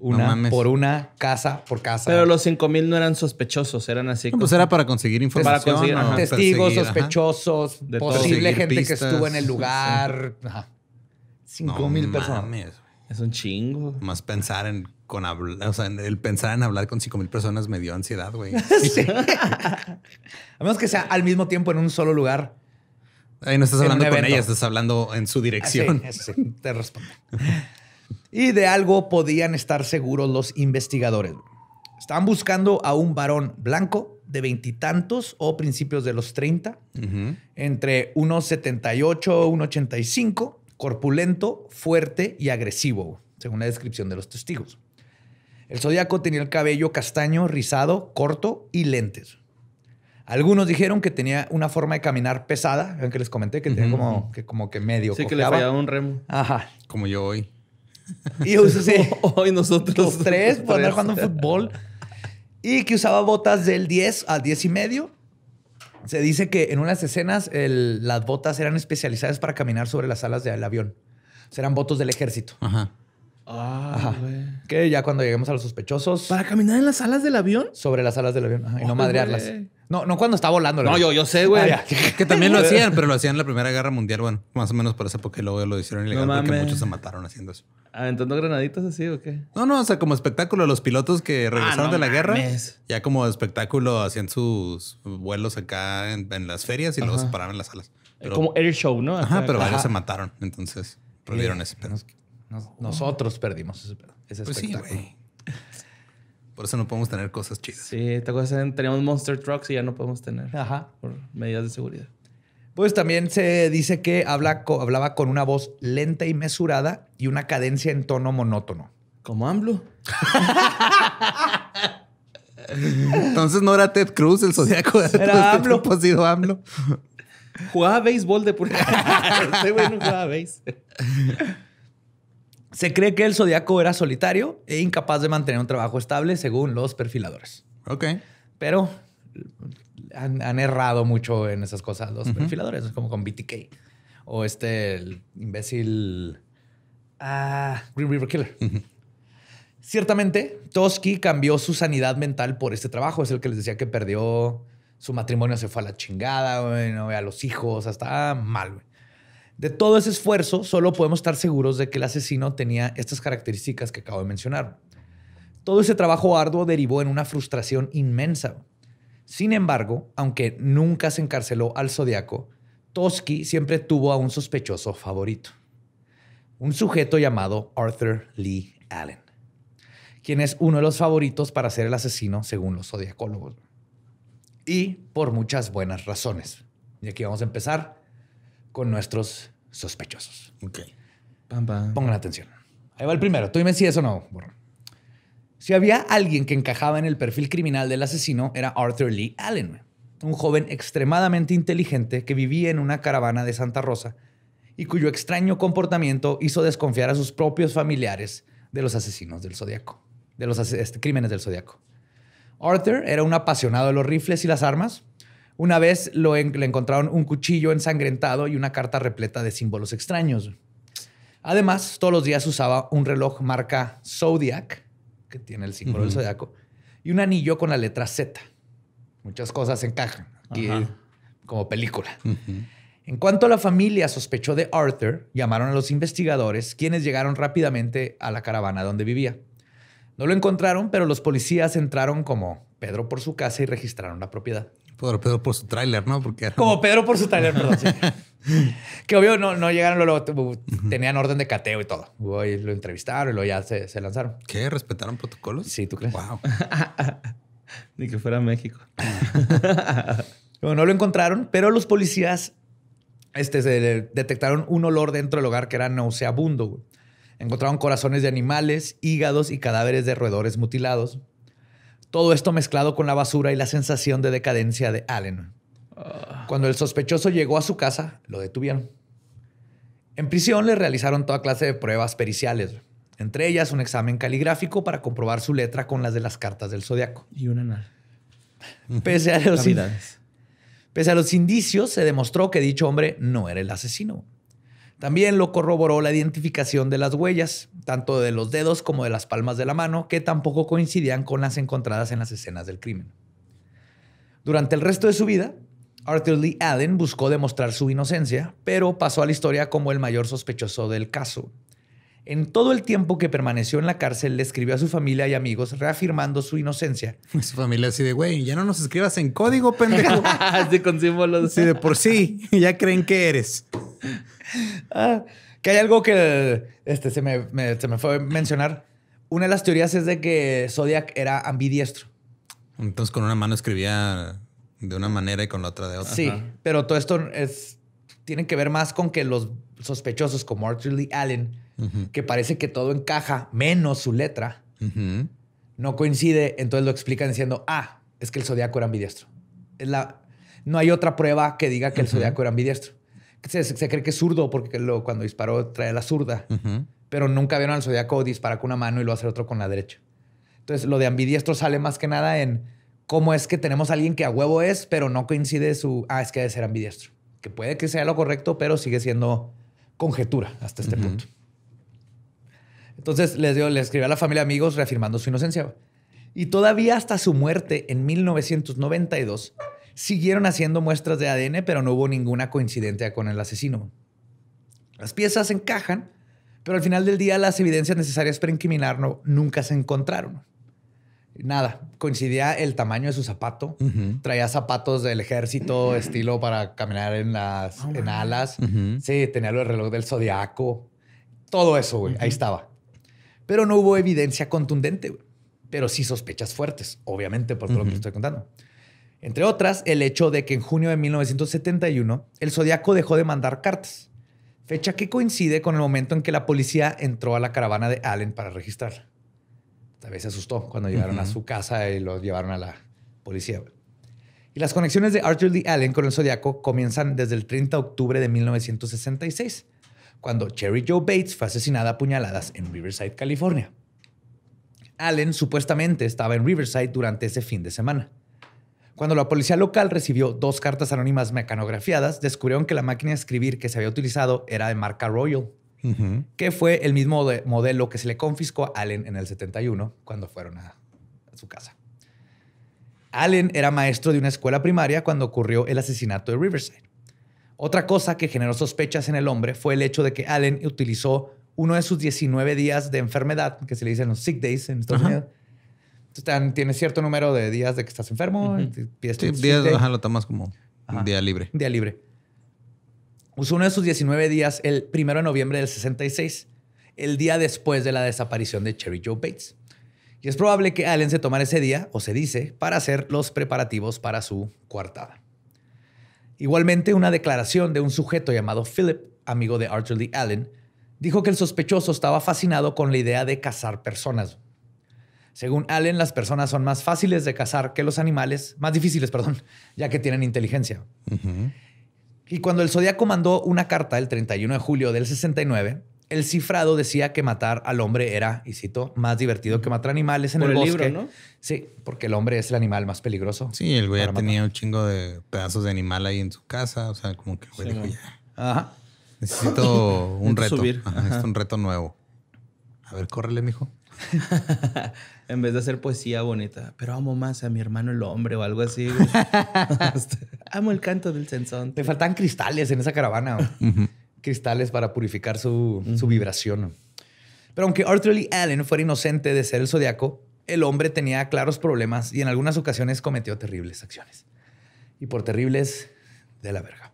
Una por una, casa por casa. Pero los 5.000 mil no eran sospechosos, eran así. pues era para conseguir información. Para conseguir, testigos, sospechosos, posible gente que estuvo en el lugar. Cinco mil no personas. Mames. Es un chingo. Más pensar en con hablar, o sea, el pensar en hablar con cinco mil personas me dio ansiedad, güey. A menos que sea al mismo tiempo en un solo lugar. Ahí no estás hablando con ella, estás hablando en su ah, dirección. sí, sí, te respondo. y de algo podían estar seguros los investigadores. Estaban buscando a un varón blanco de veintitantos o principios de los 30, entre unos 78, 1,85 corpulento, fuerte y agresivo, según la descripción de los testigos. El zodiaco tenía el cabello castaño, rizado, corto y lentes. Algunos dijeron que tenía una forma de caminar pesada, que les comenté que tenía como, que, como que medio. Sí, que le fallaba un remo. Ajá. Como yo hoy. Y usé, hoy nosotros. Los tres, jugando fútbol. Y que usaba botas del 10 al 10 y medio se dice que en unas escenas las botas eran especializadas para caminar sobre las alas del avión. Serán botas del ejército. Ajá. Ah, Que ya cuando lleguemos a los sospechosos. ¿Para caminar en las alas del avión? Sobre las alas del avión. y no madrearlas. No, no cuando está volando. No, yo, yo sé, güey. Ah, que también lo hacían, pero lo hacían en la Primera Guerra Mundial. Bueno, más o menos por esa época luego lo hicieron ilegal porque muchos se mataron haciendo eso. ¿Aventando granaditas así o qué? No, no, o sea, como espectáculo. Los pilotos que ah, regresaron de la guerra, ya como espectáculo hacían sus vuelos acá en, las ferias y luego se paraban en las salas. como air show, ¿no? Ajá, pero varios se mataron. Entonces, perdieron ese pedo. nosotros perdimos ese pedo. Ese pues espectáculo. Sí, Por eso no podemos tener cosas chidas. Sí, te acuerdas, teníamos monster trucks y ya no podemos tener. Ajá. Por medidas de seguridad. Pues también se dice que hablaba con una voz lenta y mesurada y una cadencia en tono monótono. Como AMLO. Entonces no era Ted Cruz el zodiaco. Era AMLO. Jugaba béisbol de pura. Se cree que el zodiaco era solitario e incapaz de mantener un trabajo estable según los perfiladores. Ok. Pero han, errado mucho en esas cosas los perfiladores. perfiladores, como con BTK o este imbécil ah, Green River Killer. Ciertamente, Toski cambió su sanidad mental por este trabajo. Es el que les decía que perdió su matrimonio, se fue a la chingada, a los hijos, hasta mal. De todo ese esfuerzo, solo podemos estar seguros de que el asesino tenía estas características que acabo de mencionar. Todo ese trabajo arduo derivó en una frustración inmensa. Sin embargo, aunque nunca se encarceló al Zodiaco, Toski siempre tuvo a un sospechoso favorito, un sujeto llamado Arthur Lee Allen, quien es uno de los favoritos para ser el asesino según los zodiacólogos. Y por muchas buenas razones. Y aquí vamos a empezar con nuestros sospechosos. Ok. Pongan atención. Ahí va el primero. Tú dime si es o no, si había alguien que encajaba en el perfil criminal del asesino, era Arthur Lee Allen, un joven extremadamente inteligente que vivía en una caravana de Santa Rosa y cuyo extraño comportamiento hizo desconfiar a sus propios familiares de los asesinos del zodiaco, de los este, crímenes del zodiaco. Arthur era un apasionado de los rifles y las armas. Una vez lo le encontraron un cuchillo ensangrentado y una carta repleta de símbolos extraños. Además, todos los días usaba un reloj marca Zodiac que tiene el símbolo del zodiaco, y un anillo con la letra Z. Muchas cosas encajan aquí como película. En cuanto a la familia sospechó de Arthur, llamaron a los investigadores, quienes llegaron rápidamente a la caravana donde vivía. No lo encontraron, pero los policías entraron como Pedro por su casa y registraron la propiedad por Pedro por su tráiler, ¿no? Porque Como Pedro por su tráiler, perdón. que obvio no, no llegaron tenían orden de cateo y todo. lo entrevistaron y luego ya se, lanzaron. ¿Qué? ¿Respetaron protocolos? Sí, ¿tú crees? Wow. Ni que fuera México. no lo encontraron, pero los policías este, detectaron un olor dentro del hogar que era nauseabundo. Encontraron corazones de animales, hígados y cadáveres de roedores mutilados. Todo esto mezclado con la basura y la sensación de decadencia de Allen. Cuando el sospechoso llegó a su casa, lo detuvieron. En prisión le realizaron toda clase de pruebas periciales, entre ellas un examen caligráfico para comprobar su letra con las de las cartas del zodiaco. Y una nada. Pese a los indicios, se demostró que dicho hombre no era el asesino. También lo corroboró la identificación de las huellas, tanto de los dedos como de las palmas de la mano, que tampoco coincidían con las encontradas en las escenas del crimen. Durante el resto de su vida, Arthur Lee Allen buscó demostrar su inocencia, pero pasó a la historia como el mayor sospechoso del caso. En todo el tiempo que permaneció en la cárcel, le escribió a su familia y amigos reafirmando su inocencia. Su familia así de, güey, ya no nos escribas en código, pendejo. así con símbolos. Así de por sí, ya creen que eres. Ah, que hay algo que este, se, me, se fue mencionar. Una de las teorías es de que Zodiac era ambidiestro. Entonces con una mano escribía de una manera y con la otra de otra. Sí, pero todo esto tiene que ver más con que los sospechosos como Arthur Lee Allen, que parece que todo encaja menos su letra, no coincide, entonces lo explican diciendo, ah, es que el zodiaco era ambidiestro. la, no hay otra prueba que diga que el zodiaco era ambidiestro se, cree que es zurdo porque cuando disparó trae la zurda, pero nunca vieron al zodiaco disparar con una mano y lo hacer otro con la derecha. Entonces, lo de ambidiestro sale más que nada en cómo es que tenemos a alguien que a huevo es, pero no coincide su. Ah, es que debe ser ambidiestro. Que puede que sea lo correcto, pero sigue siendo conjetura hasta este punto. Entonces, les, dio, escribió a la familia amigos reafirmando su inocencia. Y todavía hasta su muerte en 1992 Siguieron haciendo muestras de ADN, pero no hubo ninguna coincidencia con el asesino. Las piezas encajan, pero al final del día las evidencias necesarias para incriminarlo nunca se encontraron. Nada, coincidía el tamaño de su zapato. Traía zapatos del ejército, estilo para caminar en las en alas. Sí, tenía el reloj del zodiaco. Todo eso, güey, ahí estaba. Pero no hubo evidencia contundente, Pero sí sospechas fuertes, obviamente, por todo lo que estoy contando. Entre otras, el hecho de que en junio de 1971 el Zodíaco dejó de mandar cartas, fecha que coincide con el momento en que la policía entró a la caravana de Allen para registrarla. Tal vez se asustó cuando llegaron a su casa y lo llevaron a la policía. Y las conexiones de Arthur D. Allen con el Zodíaco comienzan desde el 30 de octubre de 1966, cuando Cherry Joe Bates fue asesinada a puñaladas en Riverside, California. Allen supuestamente estaba en Riverside durante ese fin de semana cuando la policía local recibió dos cartas anónimas mecanografiadas, descubrieron que la máquina de escribir que se había utilizado era de marca Royal, que fue el mismo modelo que se le confiscó a Allen en el 71 cuando fueron a, su casa. Allen era maestro de una escuela primaria cuando ocurrió el asesinato de Riverside. Otra cosa que generó sospechas en el hombre fue el hecho de que Allen utilizó uno de sus 19 días de enfermedad, que se le dicen los sick days en Estados Unidos, tienes cierto número de días de que estás enfermo. días, lo tomas como día libre. Día libre. Usó pues uno de sus 19 días el primero de noviembre del 66, el día después de la desaparición de Cherry Joe Bates. Y es probable que Allen se tomara ese día, o se dice, para hacer los preparativos para su coartada. Igualmente, una declaración de un sujeto llamado Philip, amigo de Arthur Lee Allen, dijo que el sospechoso estaba fascinado con la idea de cazar personas. Según Allen, las personas son más fáciles de cazar que los animales, más difíciles, perdón, ya que tienen inteligencia. Y cuando el Zodíaco mandó una carta el 31 de julio del 69, el cifrado decía que matar al hombre era, y cito, más divertido que matar animales en el, bosque. Libro, Sí, porque el hombre es el animal más peligroso. Sí, el güey ya tenía un chingo de pedazos de animal ahí en su casa. O sea, como que el güey dijo, ya. Ajá. Necesito un reto. es un reto nuevo. A ver, córrele, mijo. en vez de hacer poesía bonita, pero amo más a mi hermano el hombre o algo así. amo el canto del Cenzón. Te faltan cristales en esa caravana. cristales para purificar su, vibración. Pero aunque Arthur Lee Allen fuera inocente de ser el zodiaco, el hombre tenía claros problemas y en algunas ocasiones cometió terribles acciones. Y por terribles, de la verga.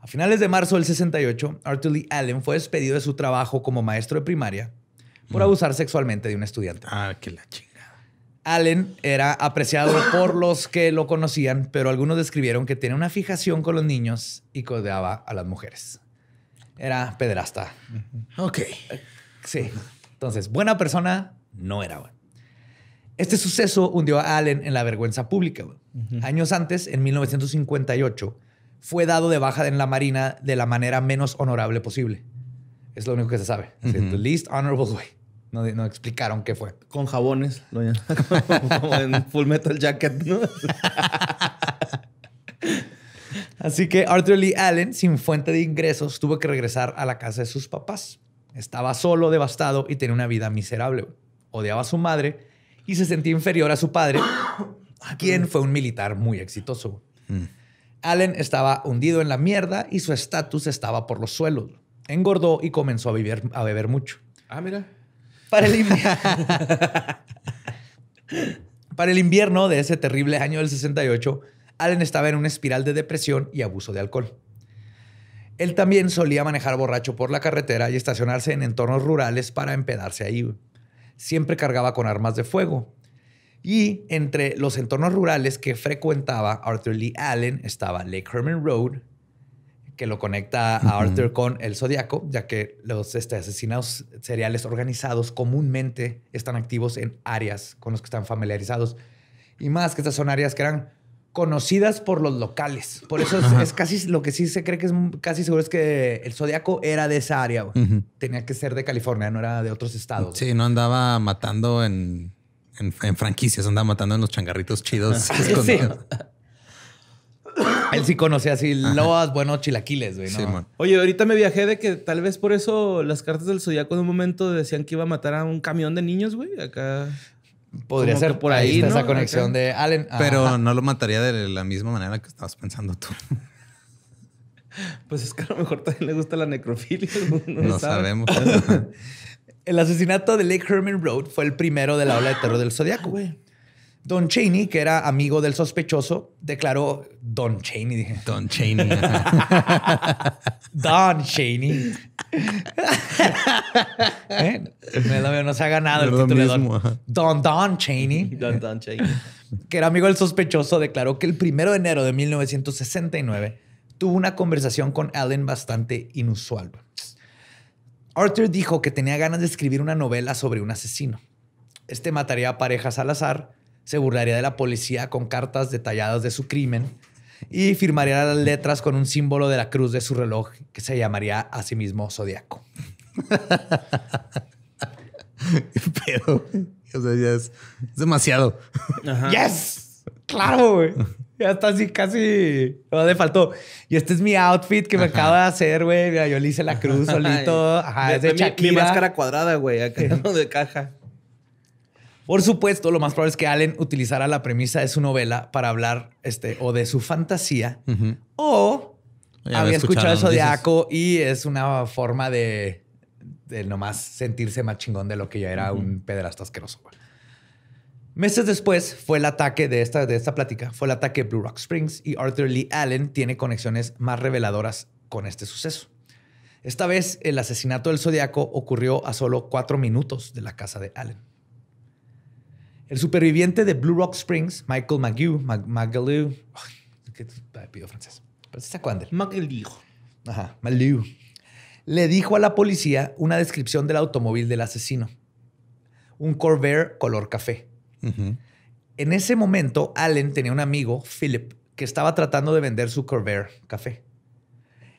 A finales de marzo del 68, Arthur Lee Allen fue despedido de su trabajo como maestro de primaria por abusar sexualmente de un estudiante. Ah, qué la chingada. Allen era apreciado por los que lo conocían, pero algunos describieron que tenía una fijación con los niños y codeaba a las mujeres. Era pederasta. Ok. Sí. Entonces, buena persona no era. buena. Este suceso hundió a Allen en la vergüenza pública. Años antes, en 1958, fue dado de baja en la Marina de la manera menos honorable posible. Es lo único que se sabe. The least honorable way. No, explicaron qué fue. Con jabones, Como en Full Metal Jacket, Así que Arthur Lee Allen, sin fuente de ingresos, tuvo que regresar a la casa de sus papás. Estaba solo, devastado y tenía una vida miserable. Odiaba a su madre y se sentía inferior a su padre, quien fue un militar muy exitoso. Mm. Allen estaba hundido en la mierda y su estatus estaba por los suelos. Engordó y comenzó a, vivir, a beber mucho. Ah, mira. Para el invierno. de ese terrible año del 68, Allen estaba en una espiral de depresión y abuso de alcohol. Él también solía manejar borracho por la carretera y estacionarse en entornos rurales para empedarse ahí. Siempre cargaba con armas de fuego. Y entre los entornos rurales que frecuentaba Arthur Lee Allen estaba Lake Herman Road, que lo conecta a Arthur con el zodiaco, ya que los este, asesinados seriales organizados comúnmente están activos en áreas con las que están familiarizados. Y más que estas son áreas que eran conocidas por los locales. Por eso es, casi lo que sí se cree que es casi seguro es que el zodiaco era de esa área. Tenía que ser de California, no era de otros estados. Sí, no andaba matando en, en, franquicias, andaba matando en los changarritos chidos. sí. Él sí conocía así loas, bueno, chilaquiles, güey. Oye, ahorita me viajé de que tal vez por eso las cartas del Zodíaco en un momento decían que iba a matar a un camión de niños, güey. Acá. Podría ser por ahí, ¿no? esa conexión de Allen. Pero no lo mataría de la misma manera que estabas pensando tú. Pues es que a lo mejor también le gusta la necrofilia. No, no sabemos. el asesinato de Lake Herman Road fue el primero de la ola de terror del Zodíaco, güey. Don Cheney, que era amigo del sospechoso, declaró Don Cheney. Don Cheney. Don Cheney. Eh, no, se ha ganado el título de Don. Don Don Cheney. Don Don Cheney. Que era amigo del sospechoso, declaró que el primero de enero de 1969 tuvo una conversación con Allen bastante inusual. Arthur dijo que tenía ganas de escribir una novela sobre un asesino. Este mataría a parejas al azar se burlaría de la policía con cartas detalladas de su crimen y firmaría las letras con un símbolo de la cruz de su reloj que se llamaría a sí mismo Zodíaco. Pero, o sea, ya es, demasiado. ¡Yes! ¡Claro, güey! Ya está así casi... No, le faltó. Y este es mi outfit que me acaba de hacer, güey. Mira, yo le hice la cruz solito. Ajá, es de mi, máscara cuadrada, güey, acá de caja. Por supuesto, lo más probable es que Allen utilizara la premisa de su novela para hablar este, o de su fantasía o había escuchado, el Zodíaco y es una forma de, de, nomás sentirse más chingón de lo que ya era un pederasta Meses después fue el ataque de esta, de esta plática, fue el ataque de Blue Rock Springs y Arthur Lee Allen tiene conexiones más reveladoras con este suceso. Esta vez el asesinato del zodiaco ocurrió a solo cuatro minutos de la casa de Allen. El superviviente de Blue Rock Springs, Michael Magu... ¿qué pido francés? Pero se Ajá, Le dijo a la policía una descripción del automóvil del asesino. Un Corvair color café. En ese momento, Allen tenía un amigo, Philip, que estaba tratando de vender su Corvair café.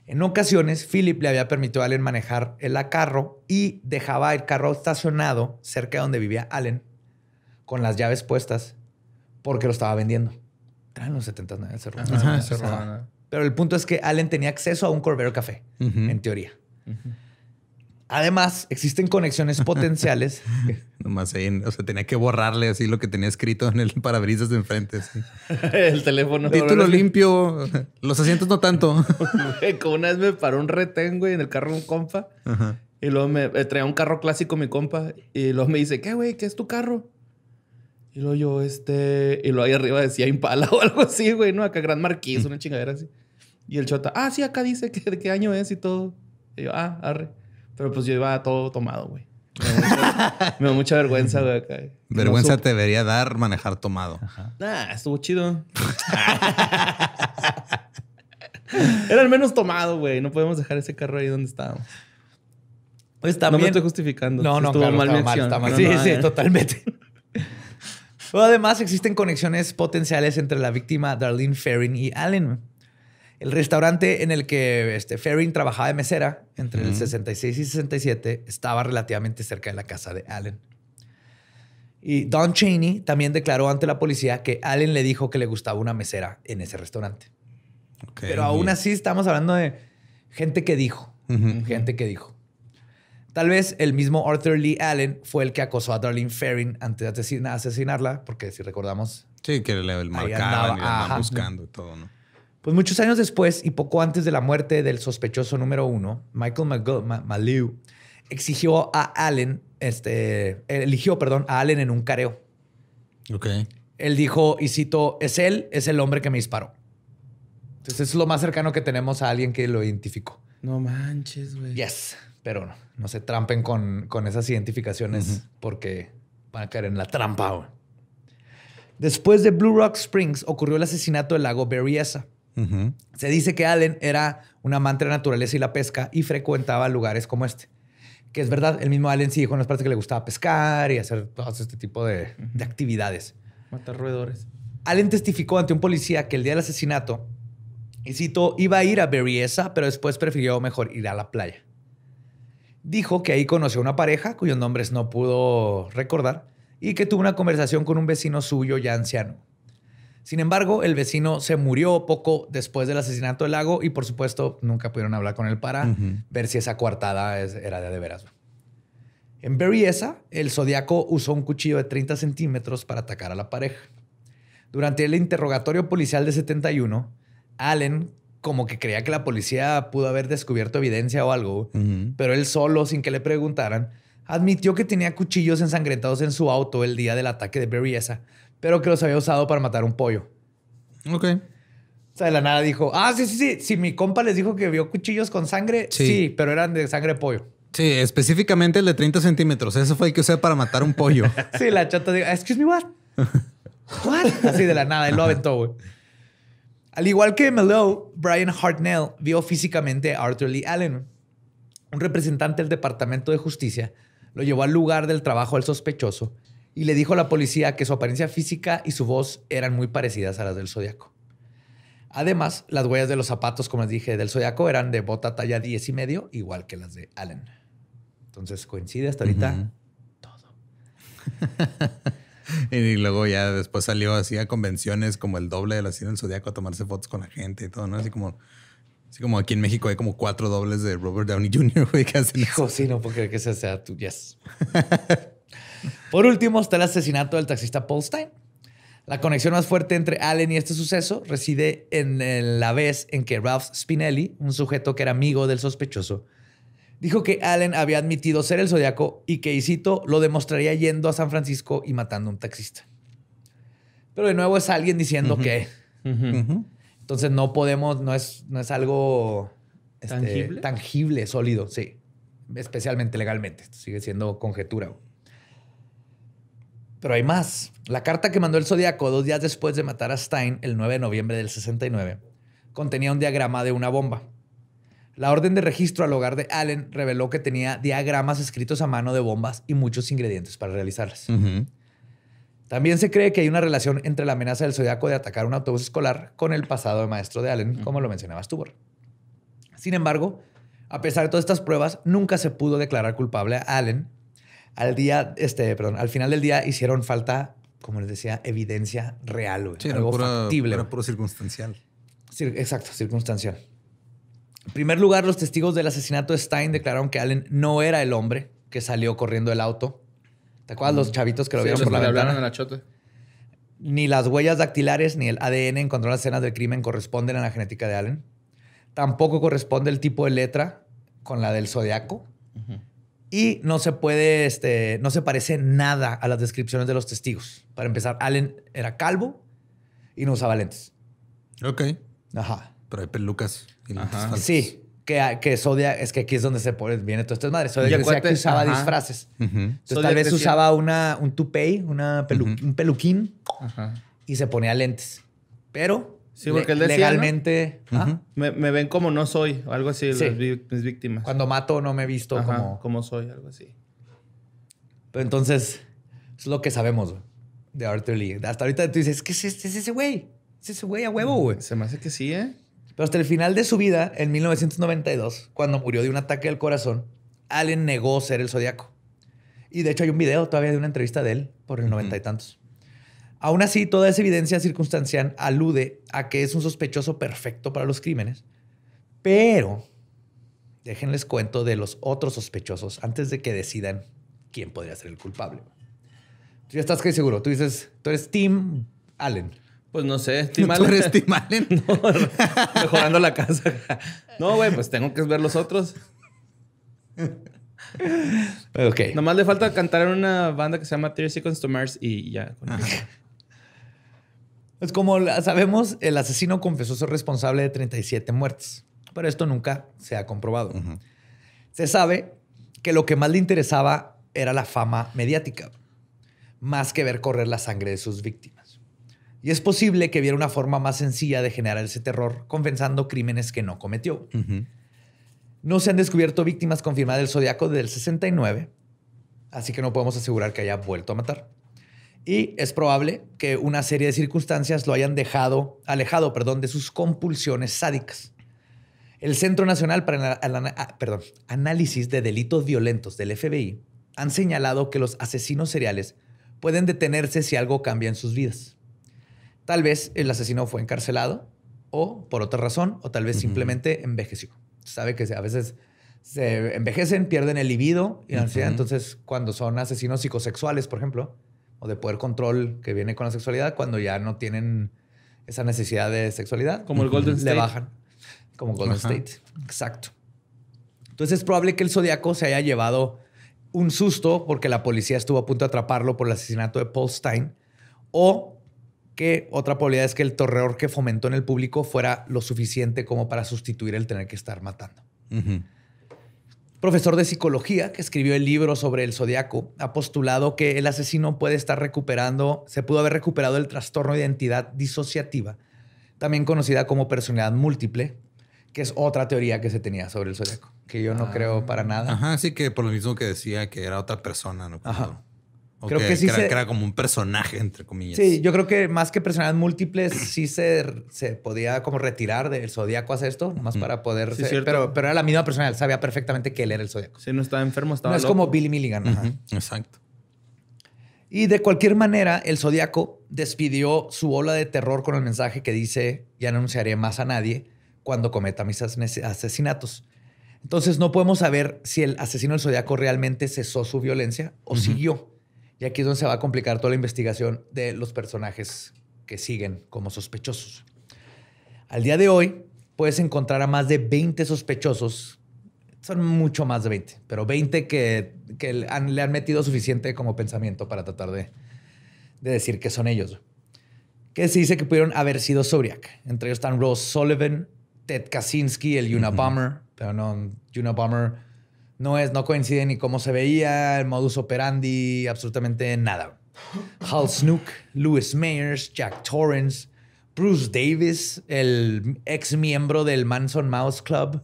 En ocasiones, Philip le había permitido a Allen manejar el carro y dejaba el carro estacionado cerca de donde vivía Allen con las llaves puestas porque lo estaba vendiendo. Era en los 79, s Pero el punto es que Allen tenía acceso a un Corbero Café, en teoría. Además, existen conexiones potenciales. Nomás ahí, o sea, tenía que borrarle así lo que tenía escrito en el parabrisas de enfrente. el teléfono. Título limpio, los asientos no tanto. como una vez me paró un retén, güey, en el carro de un compa. Y luego me eh, traía un carro clásico mi compa. Y luego me dice, ¿qué, güey? ¿Qué es tu carro? Y luego yo, este. Y lo ahí arriba decía Impala o algo así, güey, ¿no? Acá Gran Marquis, una chingadera así. Y el chota, ah, sí, acá dice que, de qué año es y todo. Y yo, ah, arre. Pero pues yo iba todo tomado, güey. Me da mucha vergüenza, güey. Acá. Vergüenza te debería dar manejar tomado. Ah, estuvo chido. Era al menos tomado, güey. No podemos dejar ese carro ahí donde estábamos. Pues, también... No me estoy justificando. No, no, estuvo mal, sí, sí, totalmente. Además, existen conexiones potenciales entre la víctima Darlene Ferrin y Allen. El restaurante en el que este, trabajaba de mesera entre el 66 y 67 estaba relativamente cerca de la casa de Allen. Y Don Cheney también declaró ante la policía que Allen le dijo que le gustaba una mesera en ese restaurante. Pero aún así estamos hablando de gente que dijo, gente que dijo. Tal vez el mismo Arthur Lee Allen fue el que acosó a Darlene Ferrin antes de asesinarla, porque si recordamos. Sí, que le marcaban y andaba buscando y todo, ¿no? Pues muchos años después y poco antes de la muerte del sospechoso número uno, Michael McGill, exigió a Allen, este, eligió, perdón, a Allen en un careo. Ok. Él dijo, y cito, es él, es el hombre que me disparó. Entonces es lo más cercano que tenemos a alguien que lo identificó. No manches, güey. Yes. Pero no, se trampen con, esas identificaciones porque van a caer en la trampa. Después de Blue Rock Springs ocurrió el asesinato del lago Berryessa. Se dice que Allen era un amante de la naturaleza y la pesca y frecuentaba lugares como este. Que es verdad, el mismo Allen sí dijo en las partes que le gustaba pescar y hacer todo este tipo de, actividades. Matar roedores. Allen testificó ante un policía que el día del asesinato, y iba a ir a Berryessa, pero después prefirió mejor ir a la playa dijo que ahí conoció a una pareja cuyos nombres no pudo recordar y que tuvo una conversación con un vecino suyo ya anciano. Sin embargo, el vecino se murió poco después del asesinato del lago y por supuesto nunca pudieron hablar con él para ver si esa coartada era de, de veras. En Berryessa, el zodiaco usó un cuchillo de 30 centímetros para atacar a la pareja. Durante el interrogatorio policial de 71, Allen como que creía que la policía pudo haber descubierto evidencia o algo, pero él solo, sin que le preguntaran, admitió que tenía cuchillos ensangrentados en su auto el día del ataque de Berryessa, pero que los había usado para matar un pollo. Ok. O sea, de la nada dijo, ah, sí, sí, sí, si mi compa les dijo que vio cuchillos con sangre, sí, pero eran de sangre pollo. Sí, específicamente el de 30 centímetros. Eso fue el que usé para matar un pollo. sí, la chata dijo, excuse me, what? what? Así de la nada, él lo aventó, güey. Al igual que Melo, Brian Hartnell vio físicamente a Arthur Lee Allen. Un representante del Departamento de Justicia lo llevó al lugar del trabajo del sospechoso y le dijo a la policía que su apariencia física y su voz eran muy parecidas a las del Zodíaco. Además, las huellas de los zapatos, como les dije, del Zodíaco eran de bota talla 10 y medio, igual que las de Allen. Entonces coincide hasta ahorita todo. y luego ya después salió así a convenciones como el doble de la escena del Zodíaco a tomarse fotos con la gente y todo, ¿no? Así como... Así como aquí en México hay como cuatro dobles de Robert Downey Jr., güey, que Hijo, sí, no puedo que ese sea tu yes. Por último está el asesinato del taxista Paul Stein. La conexión más fuerte entre Allen y este suceso reside en la vez en que Ralph Spinelli, un sujeto que era amigo del sospechoso, dijo que Allen había admitido ser el zodiaco y que, Isito lo demostraría yendo a San Francisco y matando a un taxista. Pero de nuevo es alguien diciendo que. Entonces no podemos, no es, no es algo este, ¿Tangible? sólido, sí. Especialmente legalmente. sigue siendo conjetura. Pero hay más. La carta que mandó el zodiaco dos días después de matar a Stein, el 9 de noviembre del 69, contenía un diagrama de una bomba. La orden de registro al hogar de Allen reveló que tenía diagramas escritos a mano de bombas y muchos ingredientes para realizarlas. También se cree que hay una relación entre la amenaza del zodiaco de atacar un autobús escolar con el pasado de maestro de Allen, como lo mencionaba Stubor. Sin embargo, a pesar de todas estas pruebas, nunca se pudo declarar culpable a Allen. Al día, este, perdón, al final del día hicieron falta, como les decía, evidencia real, o algo factible. Era puro circunstancial. exacto, circunstancial. En primer lugar, los testigos del asesinato de Stein declararon que Allen no era el hombre que salió corriendo el auto. ¿Te acuerdas los mm. chavitos que lo vieron por la En la chota. Ni las huellas dactilares ni el ADN encontrado en las escenas del crimen corresponden a la genética de Allen. Tampoco corresponde el tipo de letra con la del zodiaco. Y no se puede, este, no se parece nada a las descripciones de los testigos. Para empezar, Allen era calvo y no usaba lentes. Ok. Ajá. Pero hay pelucas. Sí, que, ah, que Zodiac, es que aquí es donde se pone, viene todo esto madre. Zodiac que usaba disfraces. Entonces tal vez usaba una, un toupee una un peluquín y se ponía lentes. Pero sí, porque legalmente... Me, ven como no soy, o algo así, sí. mis víctimas. Cuando mato no me he visto como... Como soy, algo así. Pero entonces, es lo que sabemos de Arthur Lee. Hasta ahorita tú dices, ¿qué es, este? ¿Es ese güey? ¿Es ese güey a huevo, mm, güey? Se me hace que sí, ¿eh? Pero hasta el final de su vida, en 1992, cuando murió de un ataque al corazón, Allen negó ser el zodiaco. Y de hecho hay un video todavía de una entrevista de él por el noventa y tantos. Aún así, toda esa evidencia circunstancial alude a que es un sospechoso perfecto para los crímenes. Pero déjenles cuento de los otros sospechosos antes de que decidan quién podría ser el culpable. Tú ya estás casi seguro. Tú dices, tú eres Tim Allen. Pues no sé, estimar no, mejorando la casa. No, güey, pues tengo que ver los otros. ok. Nomás le falta cantar en una banda que se llama Tears Seconds to Mars y ya. Pues como sabemos, el asesino confesó ser responsable de 37 muertes, pero esto nunca se ha comprobado. Se sabe que lo que más le interesaba era la fama mediática, más que ver correr la sangre de sus víctimas. Y es posible que viera una forma más sencilla de generar ese terror, confesando crímenes que no cometió. No se han descubierto víctimas confirmadas del zodiaco del 69, así que no podemos asegurar que haya vuelto a matar. Y es probable que una serie de circunstancias lo hayan dejado, alejado perdón, de sus compulsiones sádicas. El Centro Nacional para ah, el Análisis de Delitos Violentos del FBI han señalado que los asesinos seriales pueden detenerse si algo cambia en sus vidas. Tal vez el asesino fue encarcelado o por otra razón, o tal vez simplemente envejeció. Sabe que a veces se envejecen, pierden el libido y la ansiedad. Entonces, cuando son asesinos psicosexuales, por ejemplo, o de poder control que viene con la sexualidad, cuando ya no tienen esa necesidad de sexualidad, como el Golden State. Le bajan. Como Golden State. Exacto. Entonces, es probable que el zodiaco se haya llevado un susto porque la policía estuvo a punto de atraparlo por el asesinato de Paul Stein o que otra probabilidad es que el torreor que fomentó en el público fuera lo suficiente como para sustituir el tener que estar matando. Profesor de psicología que escribió el libro sobre el zodiaco ha postulado que el asesino puede estar recuperando, se pudo haber recuperado el trastorno de identidad disociativa, también conocida como personalidad múltiple, que es otra teoría que se tenía sobre el zodiaco, que yo no ah. creo para nada. Ajá, sí que por lo mismo que decía que era otra persona, ¿no? creo que sí. era, como un personaje, entre comillas. Sí, yo creo que más que personajes múltiples, sí se, podía como retirar del zodiaco hacer esto, más para poder. pero, pero era la misma persona, él sabía perfectamente que él era el zodiaco. Sí, no estaba enfermo, estaba. No es como Billy Milligan. Exacto. Y de cualquier manera, el zodiaco despidió su ola de terror con el mensaje que dice: Ya no anunciaré más a nadie cuando cometa mis asesinatos. Entonces, no podemos saber si el asesino del zodiaco realmente cesó su violencia o siguió. Y aquí es donde se va a complicar toda la investigación de los personajes que siguen como sospechosos. Al día de hoy, puedes encontrar a más de 20 sospechosos. Son mucho más de 20, pero 20 que, le han metido suficiente como pensamiento para tratar de, decir que son ellos. Que se dice que pudieron haber sido Zodiac. Entre ellos están Ross Sullivan, Ted Kaczynski, el Unabomber, Bomber, pero no, Unabomber no es, no coincide ni cómo se veía, el modus operandi, absolutamente nada. Hal Snook, Lewis Mayers, Jack Torrance, Bruce Davis, el ex miembro del Manson Mouse Club.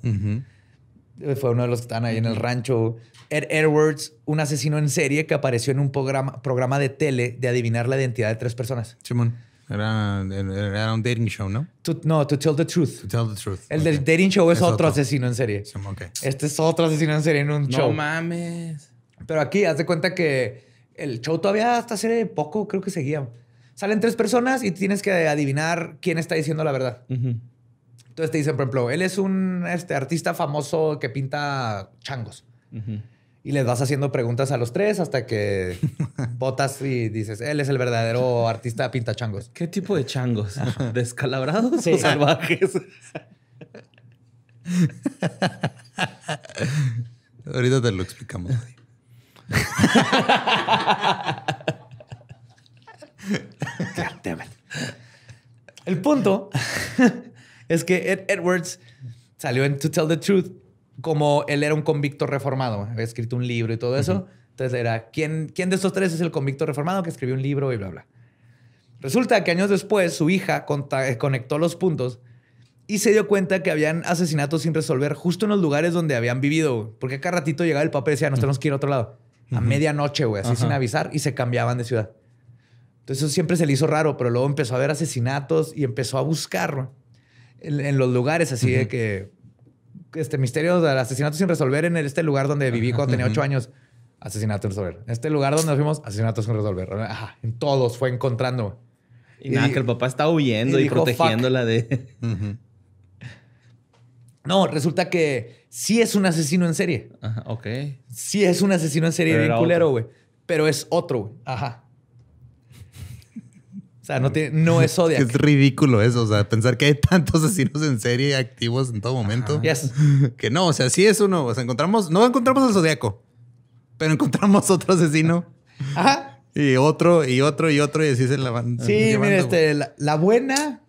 Fue uno de los que están ahí en el rancho. Ed Edwards, un asesino en serie que apareció en un programa, programa de tele de adivinar la identidad de tres personas. Simón. Era, un dating show, ¿no? no, To Tell the Truth. To Tell the Truth. El del dating show es, otro, asesino en serie. Este es otro asesino en serie en un show. No mames. Pero aquí, haz de cuenta que el show todavía hasta hace poco creo que seguía. Salen tres personas y tienes que adivinar quién está diciendo la verdad. Entonces te dicen, por ejemplo, él es un este, artista famoso que pinta changos y les vas haciendo preguntas a los tres hasta que botas y dices, él es el verdadero artista pinta changos. ¿Qué tipo de changos? ¿Descalabrados o salvajes? Ahorita te lo explicamos. el punto es que Ed Edwards salió en To Tell the Truth como él era un convicto reformado, había escrito un libro y todo eso. Entonces era, ¿quién, ¿quién de estos tres es el convicto reformado que escribió un libro y bla, bla? Resulta que años después su hija eh, conectó los puntos y se dio cuenta que habían asesinatos sin resolver justo en los lugares donde habían vivido. Porque cada ratito llegaba el papá y decía, nos tenemos que ir a otro lado. A medianoche, güey, así sin avisar y se cambiaban de ciudad. Entonces eso siempre se le hizo raro, pero luego empezó a haber asesinatos y empezó a buscar en, los lugares así de que este misterio del asesinato sin resolver en este lugar donde viví cuando tenía ocho años. Asesinato sin resolver. En este lugar donde nos fuimos, asesinato sin resolver. Ajá, en todos fue encontrando. Y, nada, que el papá está huyendo y, protegiéndola de. No, resulta que sí es un asesino en serie. Ajá, ok. Sí es un asesino en serie bien culero, güey. Pero es otro, güey. Ajá. O sea, no, es Zodiac. es ridículo eso, o sea, pensar que hay tantos asesinos en serie activos en todo momento. Que no, o sea, sí es uno. O sea, encontramos, no encontramos al Zodíaco, pero encontramos otro asesino. Ajá. Y otro, y otro, y otro, y así se la Sí, mire este, la, buena.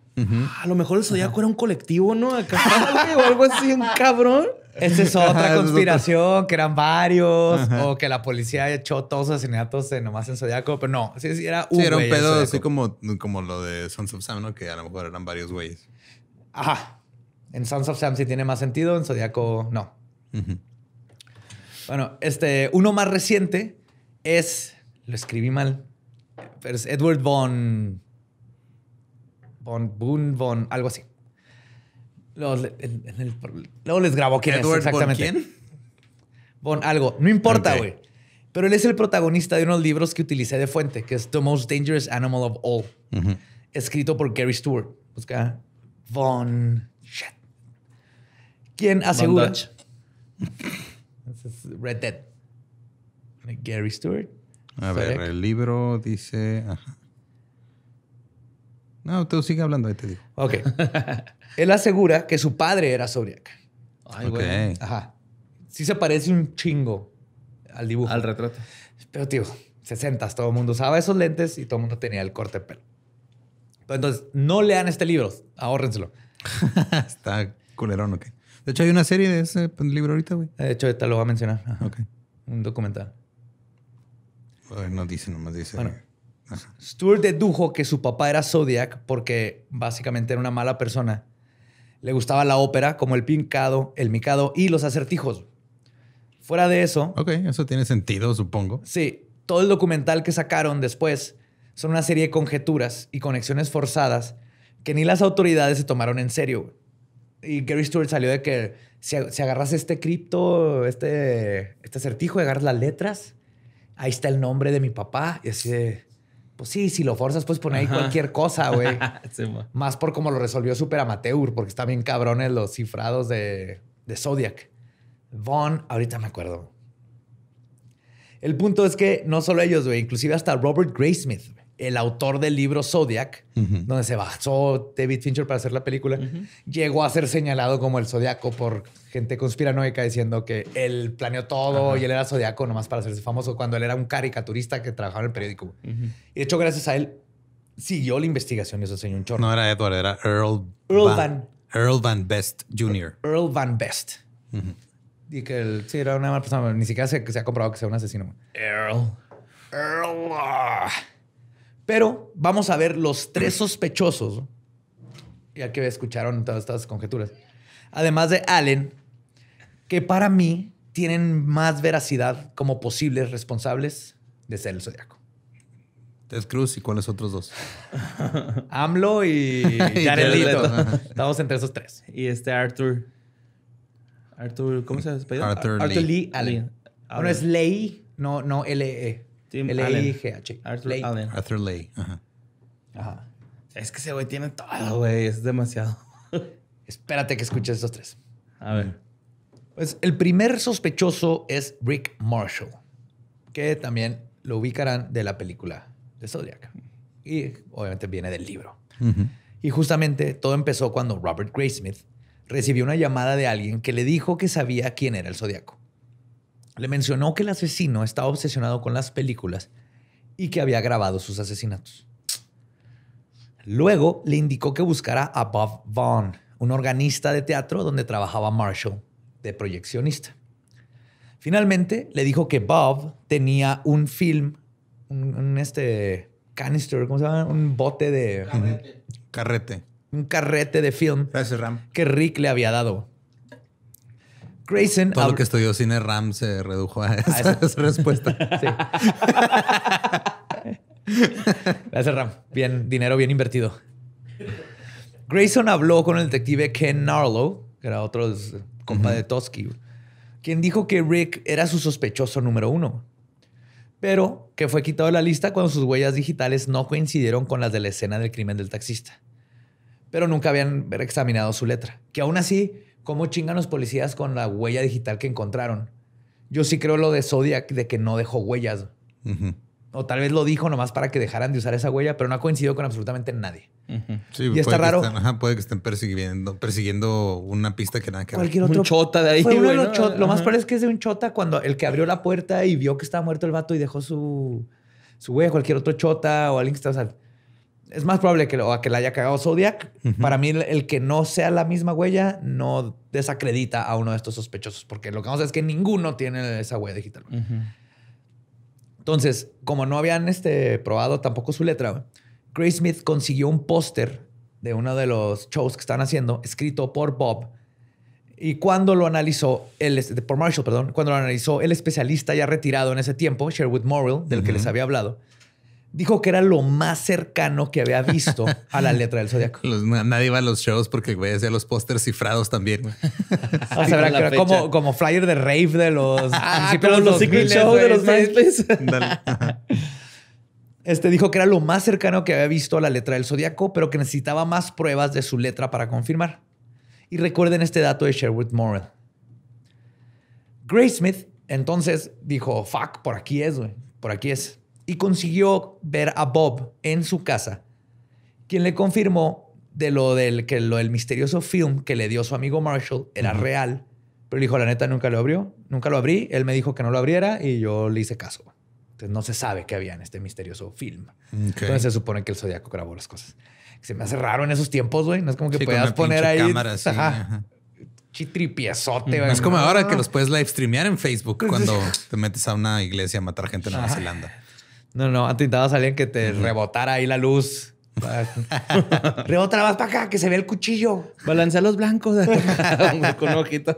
A lo mejor el Zodíaco era un colectivo, ¿no? Acá, o algo así, un cabrón. Esa es otra conspiración, que eran varios, o que la policía echó todos los asesinatos nomás en Zodíaco, pero no, sí, sí era un era un pedo así como, como lo de Sons of Sam, ¿no? Que a lo mejor eran varios güeyes. Ajá. En Sons of Sam sí tiene más sentido, en Zodíaco no. Bueno, este, uno más reciente es, lo escribí mal, pero es Edward von... Von von... algo así luego les grabó quién es exactamente. Bon, ¿quién? algo. No importa, güey. Pero él es el protagonista de unos libros que utilicé de fuente, que es The Most Dangerous Animal of All, escrito por Gary Stewart. Busca Von Shit. ¿Quién asegura. Red Dead. Gary Stewart. A ver, el libro dice. No, tú sigue hablando, ahí te digo. Ok. Él asegura que su padre era Zodiac. Ay, güey. Ajá. Sí se parece un chingo al dibujo. Al retrato. Pero, tío, 60 todo el mundo usaba esos lentes y todo el mundo tenía el corte de pelo. Entonces, no lean este libro, ahórrenselo. Está culerón, ok. De hecho, hay una serie de ese libro ahorita, güey. De hecho, ahorita lo voy a mencionar. Ok. Un documental. no dice, nomás dice. Stuart dedujo que su papá era Zodiac porque básicamente era una mala persona le gustaba la ópera, como el pincado, el micado y los acertijos. Fuera de eso. Ok, eso tiene sentido, supongo. Sí, todo el documental que sacaron después son una serie de conjeturas y conexiones forzadas que ni las autoridades se tomaron en serio. Y Gary Stewart salió de que si, agarras este cripto, este, este acertijo, agarras las letras, ahí está el nombre de mi papá. Y así pues sí, si lo forzas, puedes poner ahí cualquier cosa, güey. Más por cómo lo resolvió Super Amateur, porque están bien cabrones los cifrados de, de Zodiac. Von, ahorita me acuerdo. El punto es que no solo ellos, güey, inclusive hasta Robert Graysmith, el autor del libro Zodiac, donde se basó David Fincher para hacer la película, llegó a ser señalado como el Zodiaco por gente conspiranoica diciendo que él planeó todo y él era Zodiaco nomás para hacerse famoso cuando él era un caricaturista que trabajaba en el periódico. Y de hecho, gracias a él, siguió la investigación y eso enseñó un chorro. No era Edward, era Earl, Earl Van, Earl Van Best Jr. Earl Van Best. Y que él, sí, era una mala persona. Ni siquiera se, se ha comprobado que sea un asesino. Earl. Earl. Pero vamos a ver los tres sospechosos, ya que escucharon todas estas conjeturas, además de Allen, que para mí tienen más veracidad como posibles responsables de ser el zodiaco. Ted Cruz y cuáles otros dos. AMLO y Jared Estamos entre esos tres. Y este Arthur. Arthur, ¿cómo se llama? Arthur, Arthur Lee. Lee es Ley, no, no L-E. Tim l Arthur Lay. Allen. Arthur Ajá. Es que ese güey tiene todo, güey. Es demasiado. Espérate que escuches estos tres. A ver. Pues el primer sospechoso es Rick Marshall, que también lo ubicarán de la película de Zodiac. Y obviamente viene del libro. Y justamente todo empezó cuando Robert Graysmith recibió una llamada de alguien que le dijo que sabía quién era el Zodiaco. Le mencionó que el asesino estaba obsesionado con las películas y que había grabado sus asesinatos. Luego le indicó que buscara a Bob Vaughn, un organista de teatro donde trabajaba Marshall, de proyeccionista. Finalmente le dijo que Bob tenía un film, un, este canister, ¿cómo se llama? Un bote de... Carrete. Un carrete de film. Que Rick le había dado. Grayson. Todo lo que estudió cine RAM se redujo a ah, esa, respuesta. Gracias, Ram. Bien, dinero bien invertido. Grayson habló con el detective Ken Narlow, que era otro eh, compa de Toski, quien dijo que Rick era su sospechoso número uno, pero que fue quitado de la lista cuando sus huellas digitales no coincidieron con las de la escena del crimen del taxista. Pero nunca habían examinado su letra. Que aún así, ¿Cómo chingan los policías con la huella digital que encontraron? Yo sí creo lo de Zodiac, de que no dejó huellas. O tal vez lo dijo nomás para que dejaran de usar esa huella, pero no ha coincidido con absolutamente nadie. y está raro. puede que estén persiguiendo, una pista que nada que Cualquier otro. chota de ahí. lo más probable es que es de un chota cuando el que abrió la puerta y vio que estaba muerto el vato y dejó su, su huella. Cualquier otro chota o alguien que estaba... O es más probable que, o que la haya cagado Zodiac. Para mí, el, que no sea la misma huella no desacredita a uno de estos sospechosos, porque lo que vamos a ver es que ninguno tiene esa huella digital. Entonces, como no habían este, probado tampoco su letra, Grace Smith consiguió un póster de uno de los shows que están haciendo, escrito por Bob. Y cuando lo analizó, el, este, por Marshall, perdón, cuando lo analizó el especialista ya retirado en ese tiempo, Sherwood Morrill, del que les había hablado, dijo que era lo más cercano que había visto a la letra del zodiaco. nadie va a los shows porque güey, hacía los pósters cifrados también. como, flyer de rave de los. ah, los, Secret de los Este dijo que era lo más cercano que había visto a la letra del zodiaco, pero que necesitaba más pruebas de su letra para confirmar. Y recuerden este dato de Sherwood Morrell. Gray Smith entonces dijo: Fuck, por aquí es, güey. Por aquí es y consiguió ver a Bob en su casa, quien le confirmó de lo del, que lo del misterioso film que le dio su amigo Marshall era real, pero le dijo, la neta, nunca lo abrió, nunca lo abrí, él me dijo que no lo abriera y yo le hice caso. Entonces no se sabe qué había en este misterioso film. Entonces se supone que el zodiaco grabó las cosas. Se me hace raro en esos tiempos, güey. No es como que puedas poner ahí... ajá. Chitripiezote. No es como ahora que los puedes live streamear en Facebook pues cuando te metes a una iglesia a matar gente en Nueva Zelanda. No, no, antes intentabas a alguien que te rebotara ahí la luz. Rebota más para acá, que se ve el cuchillo. Balancea los blancos. con ojito.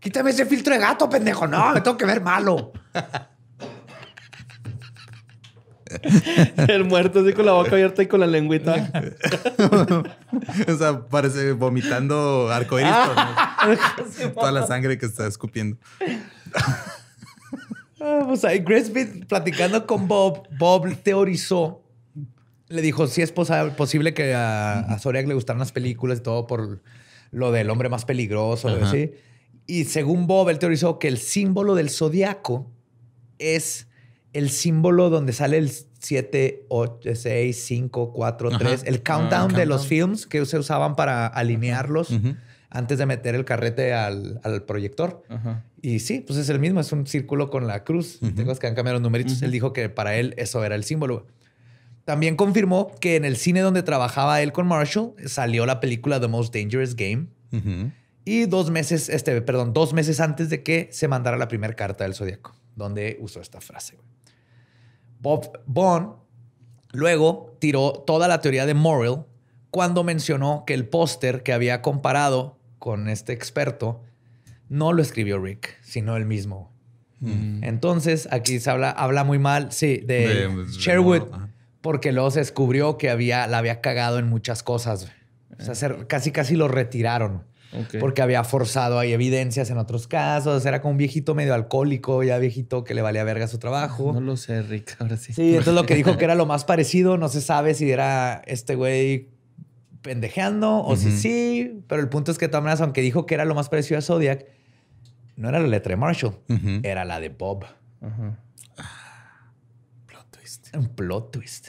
Quítame ese filtro de gato, pendejo. No, me tengo que ver malo. El muerto así con la boca abierta y con la lengüita. o sea, parece vomitando arcoíris. Toda la sangre que está escupiendo. Ah, pues ahí Gresby platicando con Bob, Bob teorizó, le dijo si sí es posible que a, a, Zodiac le gustaran las películas y todo por lo del hombre más peligroso, Y según Bob, él teorizó que el símbolo del zodiaco es el símbolo donde sale el 7, 8, 6, 5, 4, 3, el ah, countdown, de los films que se usaban para alinearlos antes de meter el carrete al, proyector. Y sí, pues es el mismo, es un círculo con la cruz. Tengo que cambiar los numeritos. Él dijo que para él eso era el símbolo. También confirmó que en el cine donde trabajaba él con Marshall salió la película The Most Dangerous Game. Y dos meses, este, perdón, dos meses antes de que se mandara la primera carta del zodiaco, donde usó esta frase. Bob Bond luego tiró toda la teoría de Morrill cuando mencionó que el póster que había comparado con este experto, no lo escribió Rick, sino él mismo. Mm. Entonces, aquí se habla, habla muy mal, sí, de, Sherwood, porque luego se descubrió que había, la había cagado en muchas cosas. O sea, ah. casi, casi lo retiraron. Porque había forzado, hay evidencias en otros casos. Era como un viejito medio alcohólico, ya viejito que le valía verga su trabajo. No lo sé, Rick, ahora sí. Sí, entonces lo que dijo que era lo más parecido, no se sabe si era este güey pendejeando o sí, sí, pero el punto es que Tom aunque dijo que era lo más parecido a Zodiac, no era la letra de Marshall, era la de Bob. Ah, plot twist. Un plot twist.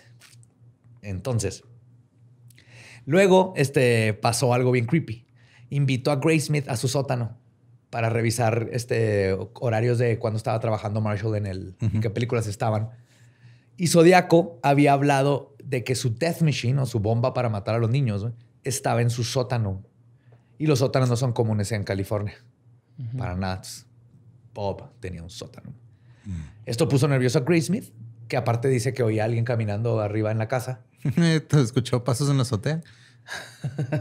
Entonces, luego este, pasó algo bien creepy. Invitó a Grace Smith a su sótano para revisar este, horarios de cuando estaba trabajando Marshall en, el, qué películas estaban. Y Zodiaco había hablado de que su death machine o su bomba para matar a los niños estaba en su sótano. Y los sótanos no son comunes en California. Para nada. pop tenía un sótano. Mm. Esto puso nervioso a Grace Smith, que aparte dice que oía a alguien caminando arriba en la casa. escuchó pasos en la azotea?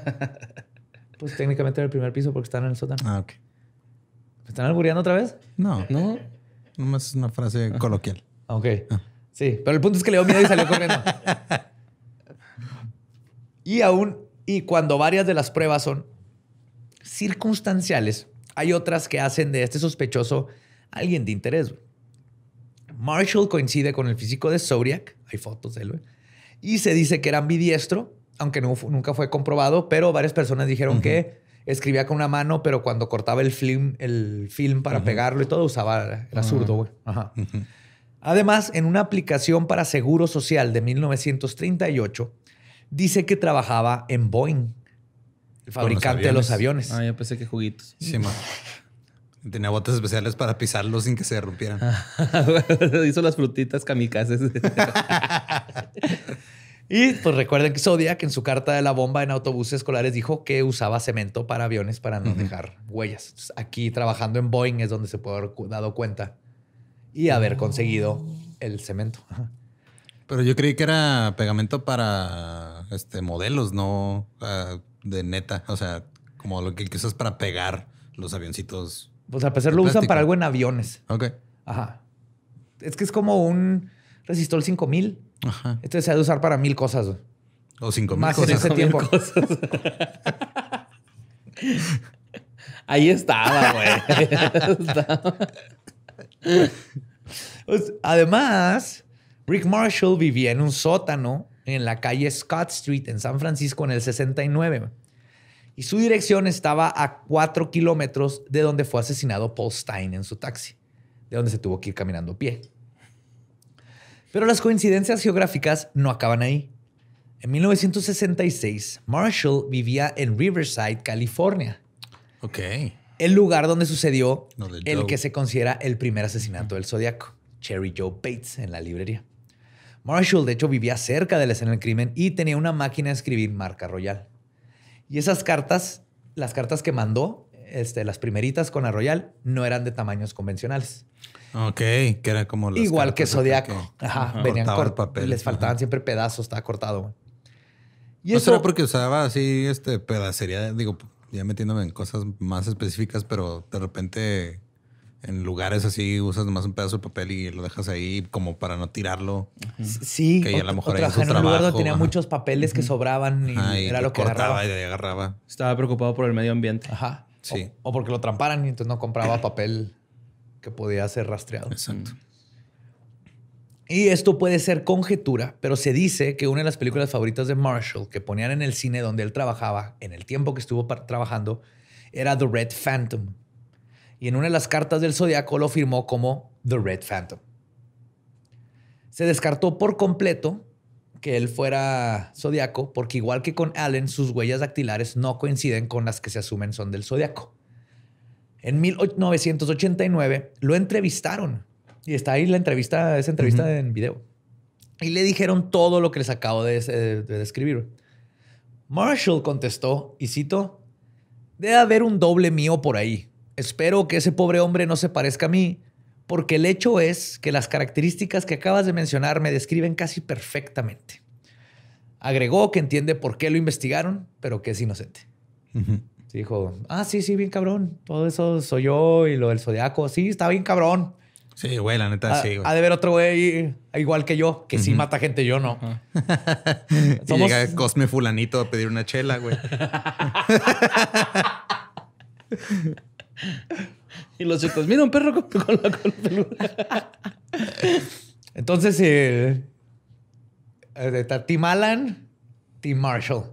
pues técnicamente era el primer piso porque están en el sótano. Ah, ok. están albureando otra vez? No. No. Nomás es una frase coloquial. Ok. Ah. Sí, pero el punto es que le dio miedo y salió corriendo. y aún, y cuando varias de las pruebas son circunstanciales, hay otras que hacen de este sospechoso alguien de interés. Marshall coincide con el físico de Zodiac, hay fotos de él, y se dice que era ambidiestro, aunque no, nunca fue comprobado, pero varias personas dijeron que escribía con una mano, pero cuando cortaba el film, el film para pegarlo y todo, usaba, era ah, zurdo, güey. Ajá. Además, en una aplicación para Seguro Social de 1938, dice que trabajaba en Boeing, el fabricante de los aviones. Ah, yo pensé que juguitos. Sí, Tenía botas especiales para pisarlos sin que se rompieran. Ah, hizo las frutitas kamikazes. y pues recuerden que Zodiac en su carta de la bomba en autobuses escolares dijo que usaba cemento para aviones para no dejar huellas. aquí trabajando en Boeing es donde se puede haber dado cuenta y haber conseguido el cemento. Pero yo creí que era pegamento para este modelos, no de neta. O sea, como lo que, usas para pegar los avioncitos. Pues a pesar lo usan para algo en aviones. Ok. Ajá. Es que es como un resistor 5000. Ajá. Este se ha de usar para mil cosas. O 5000. Más en ese tiempo. Ahí estaba, güey. Pues, además, Rick Marshall vivía en un sótano en la calle Scott Street en San Francisco en el 69. Y su dirección estaba a cuatro kilómetros de donde fue asesinado Paul Stein en su taxi, de donde se tuvo que ir caminando a pie. Pero las coincidencias geográficas no acaban ahí. En 1966, Marshall vivía en Riverside, California. Ok el lugar donde sucedió el que se considera el primer asesinato del Zodíaco, Cherry Joe Bates, en la librería. Marshall, de hecho, vivía cerca de la escena del crimen y tenía una máquina de escribir marca Royal. Y esas cartas, las cartas que mandó, este, las primeritas con la Royal, no eran de tamaños convencionales. Ok, que era como las Igual que Zodiaco. Que... Ajá, venían Les faltaban siempre pedazos, estaba cortado. Y ¿No eso... será porque usaba así este, pedacería? Digo, ya metiéndome en cosas más específicas, pero de repente en lugares así usas más un pedazo de papel y lo dejas ahí como para no tirarlo. Sí, que a lo mejor en un lugar donde tenía muchos papeles que sobraban y era lo que agarraba. Estaba preocupado por el medio ambiente. Ajá. Sí. O, porque lo tramparan y entonces no compraba papel que podía ser rastreado. Exacto. Y esto puede ser conjetura, pero se dice que una de las películas favoritas de Marshall que ponían en el cine donde él trabajaba, en el tiempo que estuvo trabajando, era The Red Phantom. Y en una de las cartas del Zodíaco lo firmó como The Red Phantom. Se descartó por completo que él fuera Zodíaco, porque igual que con Allen, sus huellas dactilares no coinciden con las que se asumen son del Zodíaco. En 1989 lo entrevistaron y está ahí la entrevista, esa entrevista en video. Y le dijeron todo lo que les acabo eh, de, describir. Marshall contestó, y cito, debe haber un doble mío por ahí. Espero que ese pobre hombre no se parezca a mí, porque el hecho es que las características que acabas de mencionar me describen casi perfectamente. Agregó que entiende por qué lo investigaron, pero que es inocente. Dijo, ah, sí, sí, bien cabrón. Todo eso soy yo y lo del zodiaco. Sí, está bien cabrón. Sí, güey, la neta, sí, Ha de haber otro güey igual que yo, que sí mata gente, yo no. Uh llega Cosme Fulanito a pedir una chela, güey. y los chicos, mira un perro con, la, peluca. Entonces, eh, eh Alan, Tim Alan, Tim Marshall.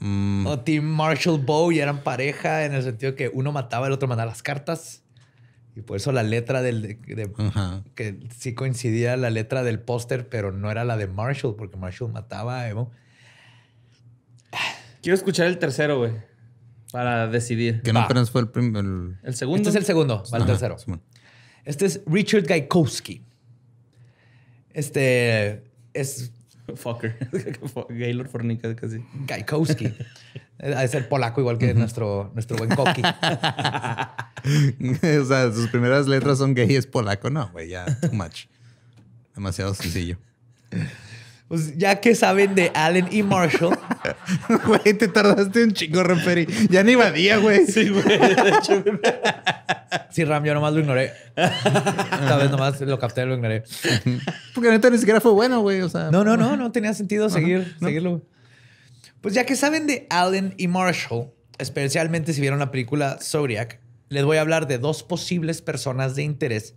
Mm. O Team Marshall Bow y eran pareja en el sentido que uno mataba, el otro mandaba las cartas. Y por eso la letra del. que sí coincidía la letra del póster, pero no era la de Marshall, porque Marshall mataba a Evo. Quiero escuchar el tercero, güey. Para decidir. Que no apenas fue el primero. El... segundo. Este es el segundo, va el tercero. Este es Richard Gaikowski. Este es Fucker. Gaylord Fornica, casi. Gaikowski. Ha de ser polaco igual que nuestro, nuestro buen Koki. o sea, sus primeras letras son gay es polaco. No, güey, ya, too much. Demasiado sencillo. Pues ya que saben de Allen y e. Marshall. Güey, te tardaste un chingo, referee, Ya ni va día, güey. Sí, güey. Sí, Ram, yo nomás lo ignoré. Esta vez nomás lo capté, lo ignoré. Porque neta ni siquiera fue bueno, güey. no, no, no, no tenía sentido seguir, seguirlo. Pues ya que saben de Allen y Marshall, especialmente si vieron la película Zodiac, les voy a hablar de dos posibles personas de interés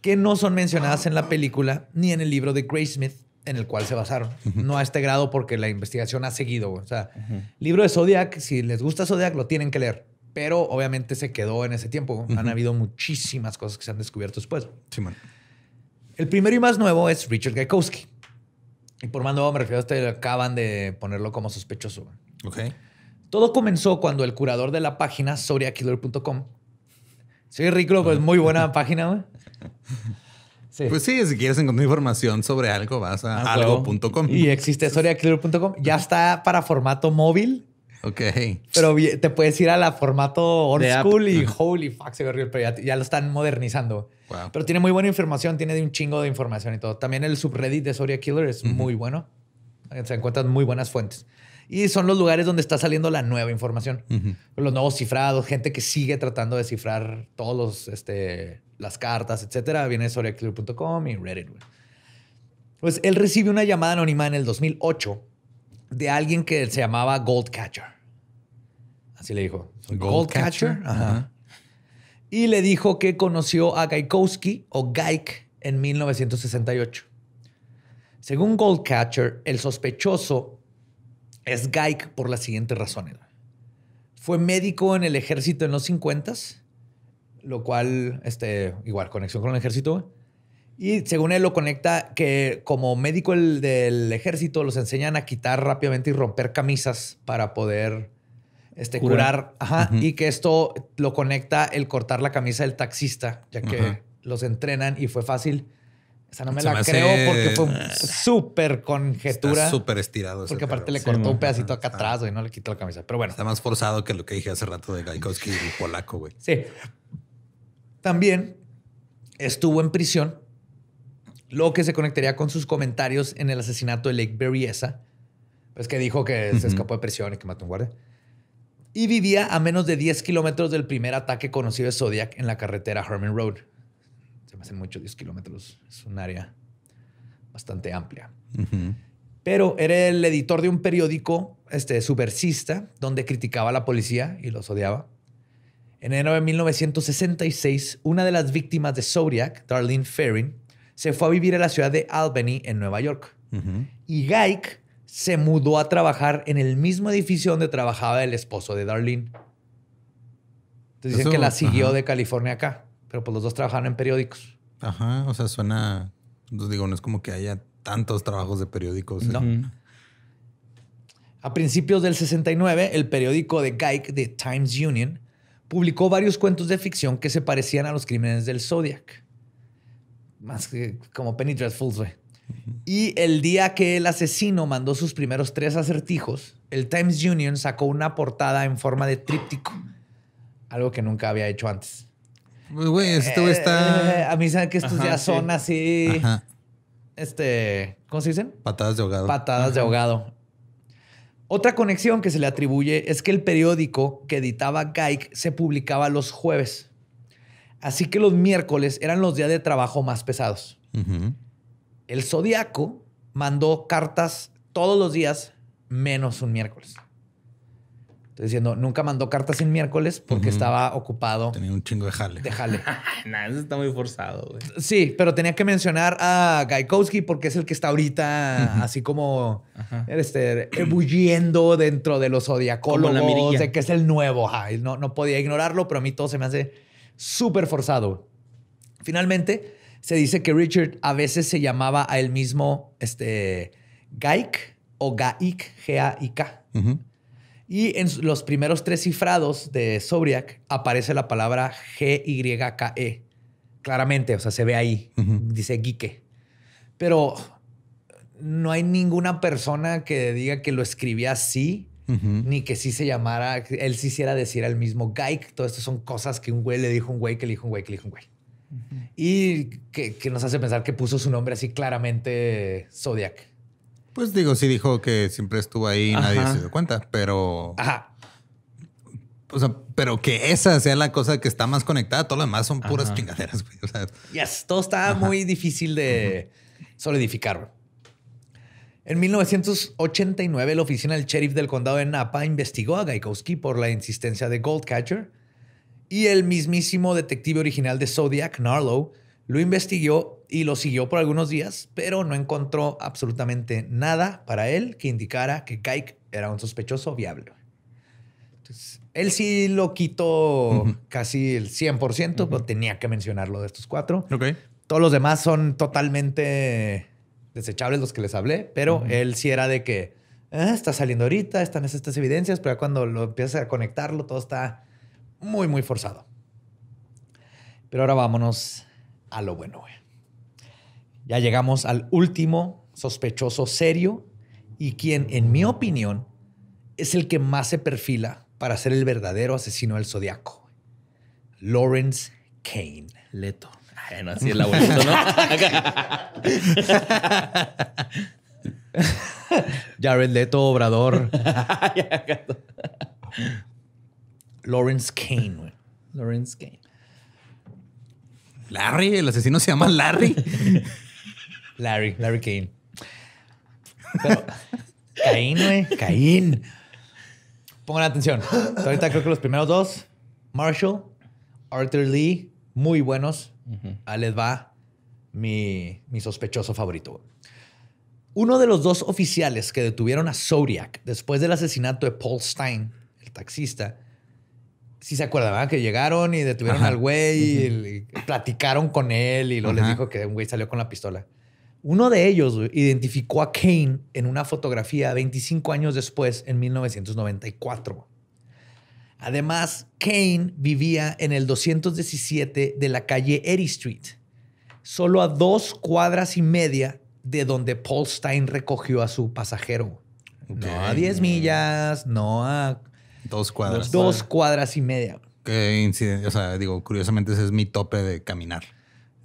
que no son mencionadas en la película ni en el libro de Grace Smith en el cual se basaron. No a este grado porque la investigación ha seguido. O sea, libro de Zodiac, si les gusta Zodiac, lo tienen que leer. Pero obviamente se quedó en ese tiempo. Han habido muchísimas cosas que se han descubierto después. Sí, man. El primero y más nuevo es Richard Gaikowski. Y por más nuevo me refiero a este, acaban de ponerlo como sospechoso. Ok. Todo comenzó cuando el curador de la página, soriakiller.com, soy ridículo, pero es muy buena página, Sí. Pues sí, si quieres encontrar información sobre algo, vas a ah, algo.com. Y existe SoriaKiller.com. Ya está para formato móvil. Ok. Pero te puedes ir a la formato old school y holy fuck, se ve pero ya, lo están modernizando. Pero tiene muy buena información, tiene de un chingo de información y todo. También el subreddit de Soria Killer es muy bueno. Se encuentran muy buenas fuentes. Y son los lugares donde está saliendo la nueva información. Los nuevos cifrados, gente que sigue tratando de cifrar todos los, este, las cartas, etcétera. Viene SoriaKiller.com y Reddit. Pues él recibe una llamada anónima en el 2008 de alguien que se llamaba Goldcatcher. Sí, le dijo. Gold Catcher. Y le dijo que conoció a Gaikowski o Gaik en 1968. Según Goldcatcher, el sospechoso es Gaik por la siguiente razón. Fue médico en el ejército en los 50 lo cual, este, igual, conexión con el ejército. Y según él lo conecta que como médico del ejército los enseñan a quitar rápidamente y romper camisas para poder este, curar. Ajá. Y que esto lo conecta el cortar la camisa del taxista, ya que los entrenan y fue fácil. Esa no me la creo porque fue súper conjetura. Súper estirado. Porque aparte le cortó un pedacito acá atrás, y no le quitó la camisa. Pero bueno. Está más forzado que lo que dije hace rato de Gaikowski y polaco, güey. Sí. También estuvo en prisión, lo que se conectaría con sus comentarios en el asesinato de Lake Berryessa, pues que dijo que se escapó de prisión y que mató un guardia y vivía a menos de 10 kilómetros del primer ataque conocido de Zodiac en la carretera Herman Road. Se me hacen muchos 10 kilómetros, es un área bastante amplia. Pero era el editor de un periódico este, subversista donde criticaba a la policía y los odiaba. En enero de 1966, una de las víctimas de Zodiac, Darlene Ferrin, se fue a vivir a la ciudad de Albany, en Nueva York. Y Gaik se mudó a trabajar en el mismo edificio donde trabajaba el esposo de Darlene. Entonces dicen que la siguió de California acá, pero pues los dos trabajaron en periódicos. Ajá, o sea, suena, pues digo, no es como que haya tantos trabajos de periódicos. ¿eh? No. A principios del 69, el periódico de Geick, The Times Union, publicó varios cuentos de ficción que se parecían a los crímenes del Zodiac. Más que como Penny Dreadfuls, güey. Y el día que el asesino mandó sus primeros tres acertijos, el Times Union sacó una portada en forma de tríptico, algo que nunca había hecho antes. Pues, güey, esto eh, está. Eh, a mí saben que estos ya son así. Este. ¿Cómo se dicen? Patadas de ahogado. Patadas de ahogado. Otra conexión que se le atribuye es que el periódico que editaba Gaik se publicaba los jueves. Así que los miércoles eran los días de trabajo más pesados el zodiaco mandó cartas todos los días menos un miércoles. Estoy diciendo, nunca mandó cartas sin miércoles porque estaba ocupado. Tenía un chingo de jale. De jale. nah, eso está muy forzado, güey. Sí, pero tenía que mencionar a Gaikowski porque es el que está ahorita así como este, ebulliendo dentro de los zodiacólogos, de que es el nuevo. No, no podía ignorarlo, pero a mí todo se me hace súper forzado. Finalmente, se dice que Richard a veces se llamaba a él mismo este, Gaik o Gaik, G-A-I-K. Y en los primeros tres cifrados de Sobriac aparece la palabra G-Y-K-E. Claramente, o sea, se ve ahí. Dice Guike. Pero no hay ninguna persona que diga que lo escribía así. Ni que sí se llamara, él sí hiciera decir el mismo Gaik. Todo esto son cosas que un güey le dijo a un güey, que le dijo a un güey, que le dijo a un güey. Y que, nos hace pensar que puso su nombre así claramente Zodiac. Pues digo, sí dijo que siempre estuvo ahí y nadie se dio cuenta, pero. Ajá. O sea, pero que esa sea la cosa que está más conectada, todo lo demás son puras chingaderas, yes, todo está muy difícil de solidificar. En 1989, la oficina del sheriff del condado de Napa investigó a Gaikowski por la insistencia de Goldcatcher y el mismísimo detective original de Zodiac, Narlow, lo investigó y lo siguió por algunos días, pero no encontró absolutamente nada para él que indicara que Kike era un sospechoso viable. él sí lo quitó casi el 100%, pero tenía que mencionarlo de estos cuatro. Okay. Todos los demás son totalmente desechables los que les hablé, pero él sí era de que ah, está saliendo ahorita, están estas evidencias, pero cuando lo empiezas a conectarlo, todo está muy, muy forzado. Pero ahora vámonos a lo bueno. Ya llegamos al último sospechoso serio y quien, en mi opinión, es el que más se perfila para ser el verdadero asesino del zodiaco. Lawrence Kane. Leto. Bueno, así es la abuelito, ¿no? Jared Leto, Obrador. Lawrence Kane, güey. Lawrence Kane. Larry, el asesino se llama Larry. Larry, Larry Kane. Pero, Caín, güey. Caín. Pongan atención. Ahorita creo que los primeros dos, Marshall, Arthur Lee, muy buenos. Uh va mi, mi sospechoso favorito. Uno de los dos oficiales que detuvieron a Zodiac después del asesinato de Paul Stein, el taxista, sí se acuerdan, Que llegaron y detuvieron al güey y, platicaron con él y luego les dijo que un güey salió con la pistola. Uno de ellos identificó a Kane en una fotografía 25 años después, en 1994. Además, Kane vivía en el 217 de la calle Eddy Street, solo a dos cuadras y media de donde Paul Stein recogió a su pasajero. No a 10 millas, no a Dos cuadras. Dos cuadras y media. Qué incidente. O sea, digo, curiosamente ese es mi tope de caminar.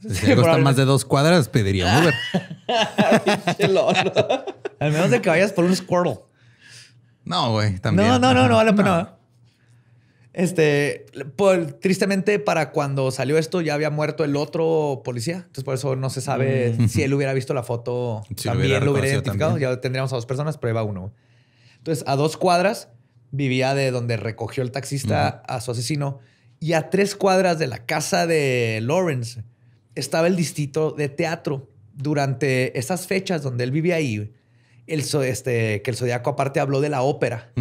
Si le costan más de dos cuadras, pediría un Uber. Al menos de que vayas por un Squirtle. No, güey, también. No, no, no, no, vale no. Este, por, tristemente, para cuando salió esto, ya había muerto el otro policía. Entonces, por eso no se sabe mm. si él hubiera visto la foto, también lo hubiera, identificado. Ya tendríamos a dos personas, pero iba uno. Entonces, a dos cuadras vivía de donde recogió el taxista a su asesino. Y a tres cuadras de la casa de Lawrence estaba el distrito de teatro. Durante esas fechas donde él vivía ahí, el, este, que el Zodíaco aparte habló de la ópera.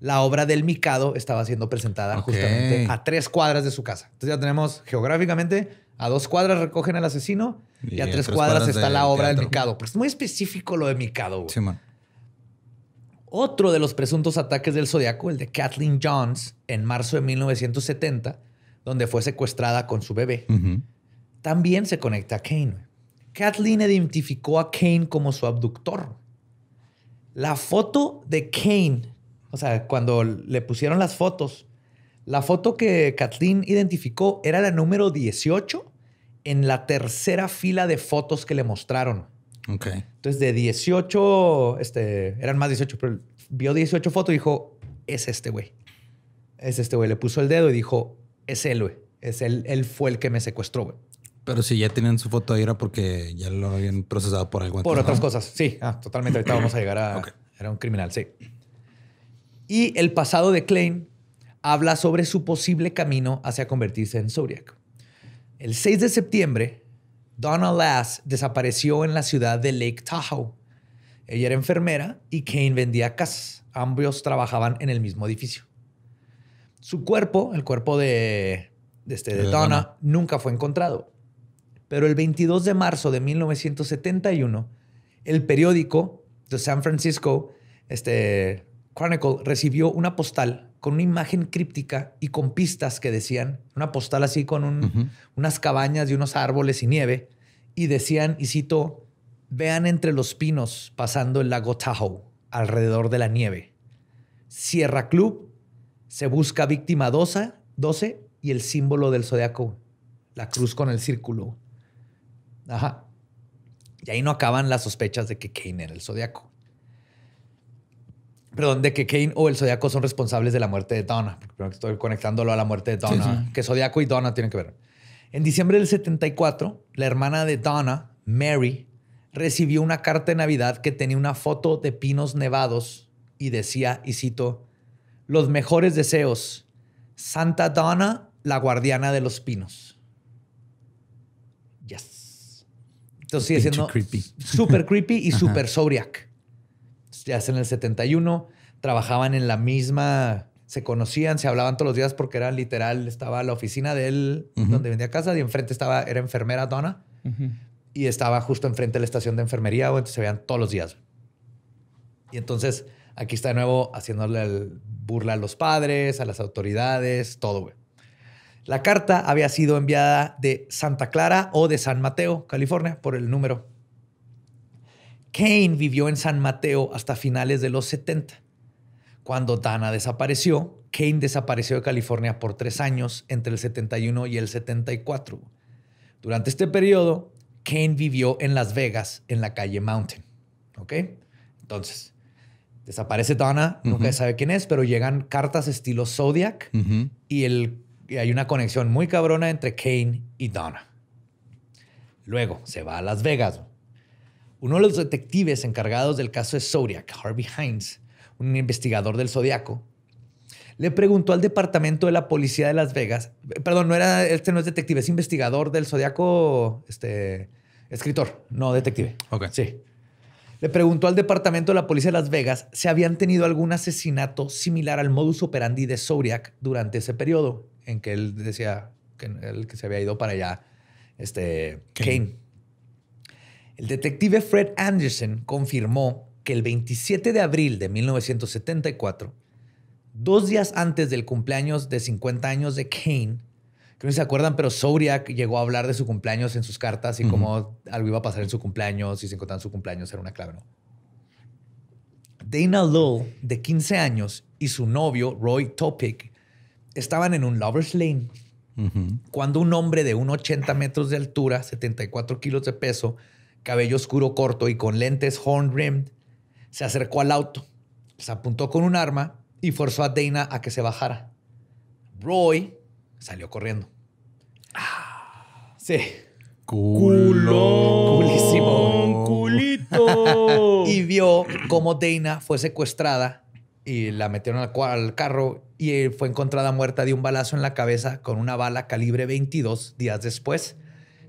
La obra del Mikado estaba siendo presentada justamente a tres cuadras de su casa. Entonces ya tenemos geográficamente, a dos cuadras recogen al asesino y, a tres, cuadras, está la obra del Mikado. Pero es muy específico lo de Mikado. Otro de los presuntos ataques del zodiaco, el de Kathleen Johns, en marzo de 1970, donde fue secuestrada con su bebé, también se conecta a Kane. Kathleen identificó a Kane como su abductor. La foto de Kane, o sea, cuando le pusieron las fotos, la foto que Kathleen identificó era la número 18 en la tercera fila de fotos que le mostraron. Entonces, de 18, este, eran más 18, pero vio 18 fotos y dijo, es este güey. Es este güey. Le puso el dedo y dijo, es él, güey. Es él, él fue el que me secuestró, güey. Pero si ya tienen su foto ahí era porque ya lo habían procesado por algo. Por otras cosas, sí. Ah, totalmente. Ahorita vamos a llegar a... Era un criminal, sí. Y el pasado de Klein habla sobre su posible camino hacia convertirse en Zodiac. El 6 de septiembre Donna Lass desapareció en la ciudad de Lake Tahoe. Ella era enfermera y Kane vendía casas. Ambos trabajaban en el mismo edificio. Su cuerpo, el cuerpo de, este, de, Donna, nunca fue encontrado. Pero el 22 de marzo de 1971, el periódico The San Francisco este, Chronicle recibió una postal con una imagen críptica y con pistas que decían, una postal así con unas cabañas y unos árboles y nieve, y decían, y cito, vean entre los pinos pasando el lago Tahoe, alrededor de la nieve. Sierra Club, se busca víctima 12, 12 y el símbolo del zodiaco, la cruz con el círculo. Ajá. Y ahí no acaban las sospechas de que Kane era el zodiaco. Perdón, de que Kane o el zodiaco son responsables de la muerte de Donna. estoy conectándolo a la muerte de Donna. Que Zodíaco y Donna tienen que ver. En diciembre del 74, la hermana de Donna, Mary, recibió una carta de Navidad que tenía una foto de pinos nevados y decía, y cito, los mejores deseos. Santa Donna, la guardiana de los pinos. Yes. Entonces sigue siendo súper creepy. creepy y súper sobriac ya es en el 71, trabajaban en la misma, se conocían, se hablaban todos los días porque era literal, estaba la oficina de él donde vendía casa y enfrente estaba, era enfermera dona y estaba justo enfrente de la estación de enfermería, o entonces se veían todos los días. Y entonces aquí está de nuevo haciéndole el burla a los padres, a las autoridades, todo, La carta había sido enviada de Santa Clara o de San Mateo, California, por el número Kane vivió en San Mateo hasta finales de los 70. Cuando Dana desapareció, Kane desapareció de California por tres años entre el 71 y el 74. Durante este periodo, Kane vivió en Las Vegas, en la calle Mountain. ¿Ok? Entonces, desaparece Donna, nunca se sabe quién es, pero llegan cartas estilo Zodiac y, el, hay una conexión muy cabrona entre Kane y Dana. Luego se va a Las Vegas. Uno de los detectives encargados del caso de Zodiac, Harvey Hines, un investigador del Zodiaco, le preguntó al departamento de la policía de Las Vegas, perdón, no era, este no es detective, es investigador del Zodiaco, este, escritor, no detective. Ok. Sí. Le preguntó al departamento de la policía de Las Vegas si habían tenido algún asesinato similar al modus operandi de Zodiac durante ese periodo en que él decía que, él, que se había ido para allá, este, Kane. El detective Fred Anderson confirmó que el 27 de abril de 1974, dos días antes del cumpleaños de 50 años de Kane, que no se acuerdan, pero Zodiac llegó a hablar de su cumpleaños en sus cartas y cómo algo iba a pasar en su cumpleaños, si se encontraban su cumpleaños, era una clave, ¿no? Dana Lowe, de 15 años, y su novio, Roy Topic, estaban en un Lover's Lane. Cuando un hombre de 1,80 metros de altura, 74 kilos de peso, cabello oscuro corto y con lentes horn rimmed, se acercó al auto, se apuntó con un arma y forzó a Dana a que se bajara. Roy salió corriendo. sí. Culo. Culísimo. Culito. y vio cómo Dana fue secuestrada y la metieron al carro y fue encontrada muerta de un balazo en la cabeza con una bala calibre 22 días después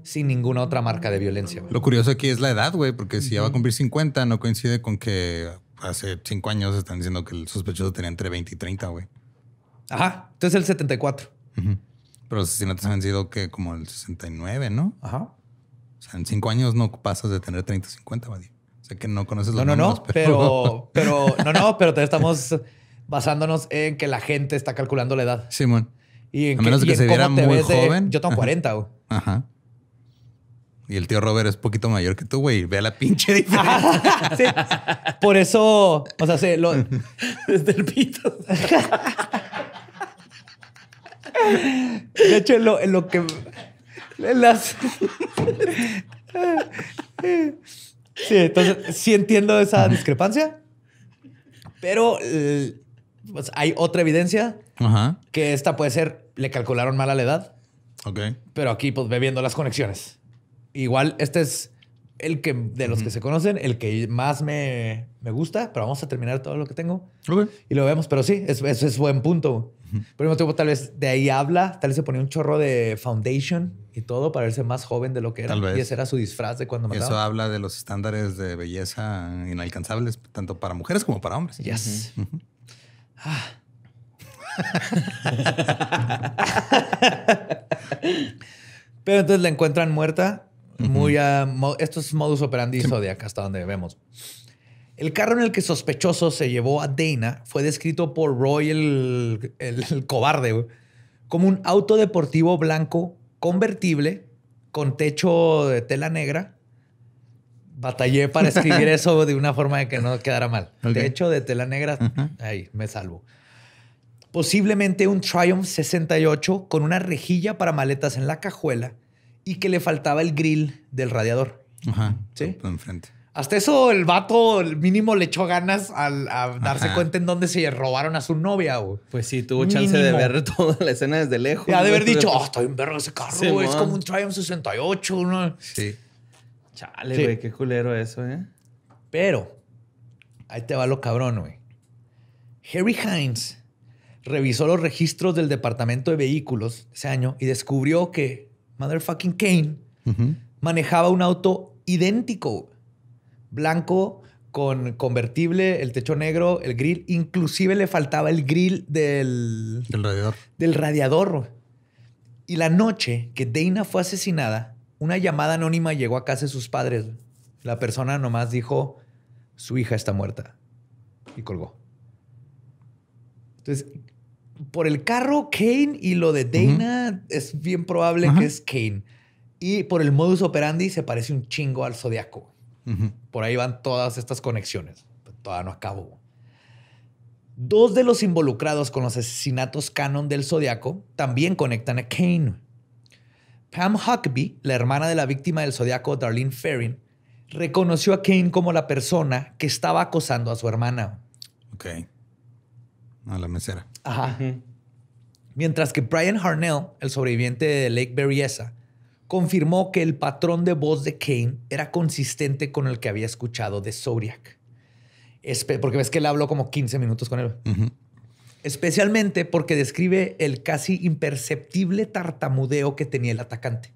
sin ninguna otra marca de violencia. Lo curioso aquí es la edad, güey, porque si ya va a cumplir 50, no coincide con que hace 5 años están diciendo que el sospechoso tenía entre 20 y 30, güey. Ajá, entonces el 74. Pero si Pero te han sido que como el 69, ¿no? Ajá. O sea, en 5 años no pasas de tener 30 a 50, güey. O sea, que no conoces los No, no, no, pero... pero... No, no, pero te estamos basándonos en que la gente está calculando la edad. Simón. Sí, y a menos que, se viera muy joven. yo tengo 40, güey. Ajá. Y el tío Robert es poquito mayor que tú, güey. Ve a la pinche diferencia. Por eso, o sea, se lo... Desde el pito. De hecho, lo, lo que... las... Sí, entonces sí entiendo esa discrepancia, pero eh, pues, hay otra evidencia Ajá. que esta puede ser, le calcularon mal a la edad. Ok. Pero aquí, pues, ve viendo las conexiones igual este es el que de los que se conocen, el que más me, gusta, pero vamos a terminar todo lo que tengo y lo vemos. Pero sí, eso es, es, buen punto. primero tal vez de ahí habla, tal vez se ponía un chorro de foundation y todo para verse más joven de lo que era. Y ese era su disfraz de cuando mataba. Eso habla de los estándares de belleza inalcanzables, tanto para mujeres como para hombres. Yes. ah. pero entonces la encuentran muerta muy esto es modus operandi Zodiac, hasta donde vemos. El carro en el que sospechoso se llevó a Dana fue descrito por Roy el, cobarde como un auto deportivo blanco convertible con techo de tela negra. Batallé para escribir eso de una forma de que no quedara mal. Techo de tela negra, ahí me salvo. Posiblemente un Triumph 68 con una rejilla para maletas en la cajuela y que le faltaba el grill del radiador. Ajá. Sí. Enfrente. Hasta eso el vato el mínimo le echó ganas al, a darse cuenta en dónde se robaron a su novia, güey. Pues sí, tuvo chance de ver toda la escena desde lejos. Ya de haber dicho, ah, estoy en ver ese carro, güey. es como un Triumph 68, ¿no? Sí. Chale, güey, qué culero eso, ¿eh? Pero, ahí te va lo cabrón, güey. Harry Hines revisó los registros del Departamento de Vehículos ese año y descubrió que motherfucking Kane, manejaba un auto idéntico, blanco, con convertible, el techo negro, el grill, inclusive le faltaba el grill del, del radiador. Del radiador. Y la noche que Dana fue asesinada, una llamada anónima llegó a casa de sus padres. La persona nomás dijo, su hija está muerta. Y colgó. Entonces, por el carro, Kane, y lo de Dana es bien probable que es Kane. Y por el modus operandi se parece un chingo al zodiaco. Por ahí van todas estas conexiones. Todavía no acabo. Dos de los involucrados con los asesinatos canon del zodiaco también conectan a Kane. Pam Huckabee, la hermana de la víctima del zodiaco Darlene Ferrin, reconoció a Kane como la persona que estaba acosando a su hermana. Ok. A la mesera. Ajá. Mientras que Brian Harnell, el sobreviviente de Lake Berryessa, confirmó que el patrón de voz de Kane era consistente con el que había escuchado de Zodiac. porque ves que él habló como 15 minutos con él. Especialmente porque describe el casi imperceptible tartamudeo que tenía el atacante.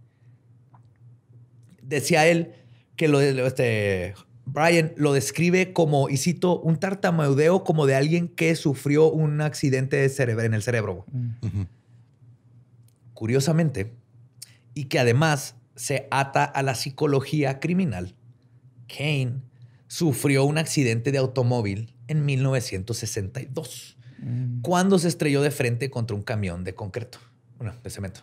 Decía él que lo, este, Brian lo describe como, y cito, un tartamudeo como de alguien que sufrió un accidente de cerebro, en el cerebro. Mm. Curiosamente, y que además se ata a la psicología criminal, Kane sufrió un accidente de automóvil en 1962, mm. cuando se estrelló de frente contra un camión de concreto, bueno, de cemento.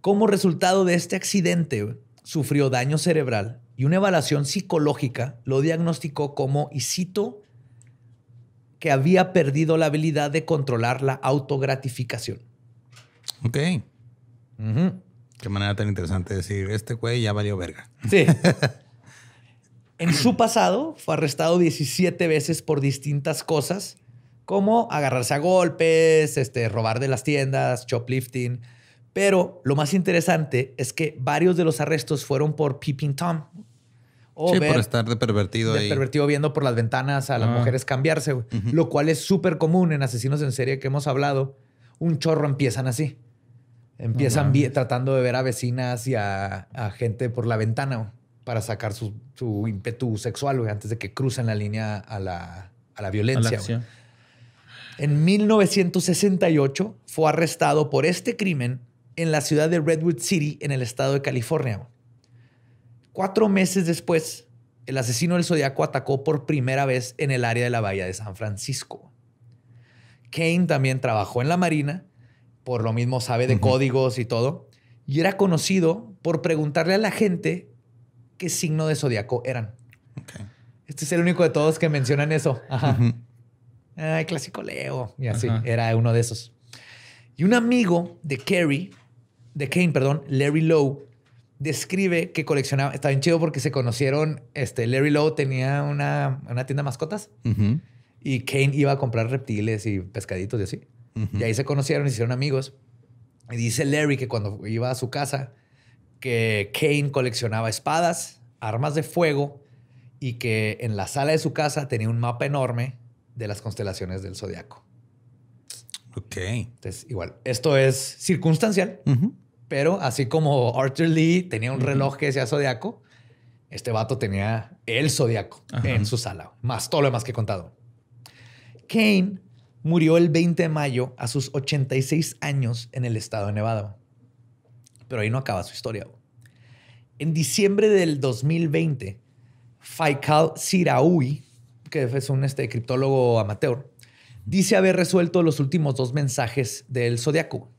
Como resultado de este accidente, sufrió daño cerebral y una evaluación psicológica lo diagnosticó como, y cito, que había perdido la habilidad de controlar la autogratificación. Ok. Qué manera tan interesante de decir, este güey ya valió verga. Sí. en su pasado fue arrestado 17 veces por distintas cosas, como agarrarse a golpes, este, robar de las tiendas, shoplifting. Pero lo más interesante es que varios de los arrestos fueron por peeping Tom, por estar de pervertido pervertido viendo por las ventanas a las mujeres cambiarse, Lo cual es súper común en asesinos en serie que hemos hablado. Un chorro empiezan así. Empiezan tratando de ver a vecinas y a, gente por la ventana para sacar su, ímpetu sexual antes de que crucen la línea a la, violencia. en 1968 fue arrestado por este crimen en la ciudad de Redwood City, en el estado de California. Cuatro meses después, el asesino del zodiaco atacó por primera vez en el área de la Bahía de San Francisco. Kane también trabajó en la Marina, por lo mismo sabe de códigos y todo, y era conocido por preguntarle a la gente qué signo de zodiaco eran. Este es el único de todos que mencionan eso. Ay, clásico Leo. Y así, era uno de esos. Y un amigo de Kerry, de Kane, perdón, Larry Lowe, describe que coleccionaba, estaba bien chido porque se conocieron, este, Larry Lowe tenía una, tienda de mascotas y Kane iba a comprar reptiles y pescaditos y así. Y ahí se conocieron, se hicieron amigos. Y dice Larry que cuando iba a su casa, que Kane coleccionaba espadas, armas de fuego y que en la sala de su casa tenía un mapa enorme de las constelaciones del zodiaco. Ok. Entonces, igual, esto es circunstancial. Pero así como Arthur Lee tenía un reloj que decía zodiaco, este vato tenía el zodiaco en su sala, más todo lo demás que he contado. Kane murió el 20 de mayo a sus 86 años en el estado de Nevada. Pero ahí no acaba su historia. En diciembre del 2020, Faikal Siraui, que es un este, criptólogo amateur, dice haber resuelto los últimos dos mensajes del zodiaco.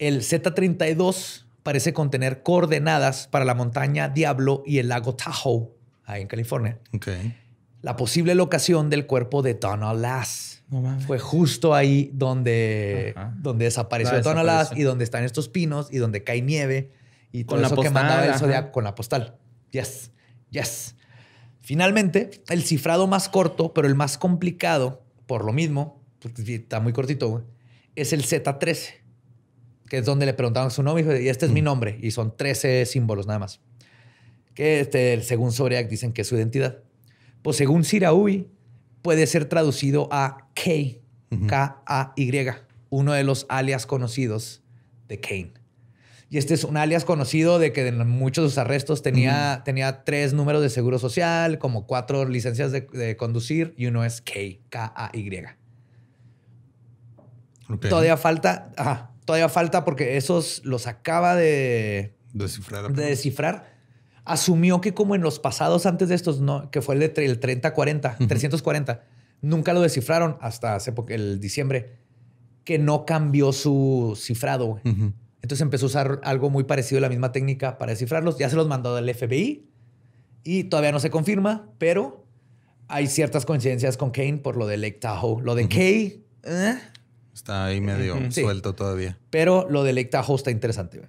El Z32 parece contener coordenadas para la montaña Diablo y el lago Tahoe, ahí en California. Okay. La posible locación del cuerpo de Donald Lass. Fue justo ahí donde, donde desapareció tonalas y donde están estos pinos y donde cae nieve y todo eso que mandaba con la postal. Yes, yes. Finalmente, el cifrado más corto, pero el más complicado, por lo mismo, está muy cortito, es el Z13 que es donde le preguntaban su nombre y, este es mi mm. nombre. Y son 13 símbolos nada más. Que este, según Zodiac dicen que es su identidad. Pues según Siraui, puede ser traducido a K, K-A-Y, uno de los alias conocidos de Kane. Y este es un alias conocido de que en muchos de sus arrestos tenía, tenía tres números de seguro social, como cuatro licencias de, conducir y uno es K, K-A-Y. Todavía falta. Ajá todavía falta porque esos los acaba de descifrar. De descifrar. Asumió que como en los pasados antes de estos, no, que fue el de el 30, 40, 340, nunca lo descifraron hasta hace el diciembre, que no cambió su cifrado. Entonces empezó a usar algo muy parecido la misma técnica para descifrarlos. Ya se los mandó del FBI y todavía no se confirma, pero hay ciertas coincidencias con Kane por lo de Lake Tahoe. Lo de Está ahí medio suelto todavía. Pero lo del Ectajo está interesante.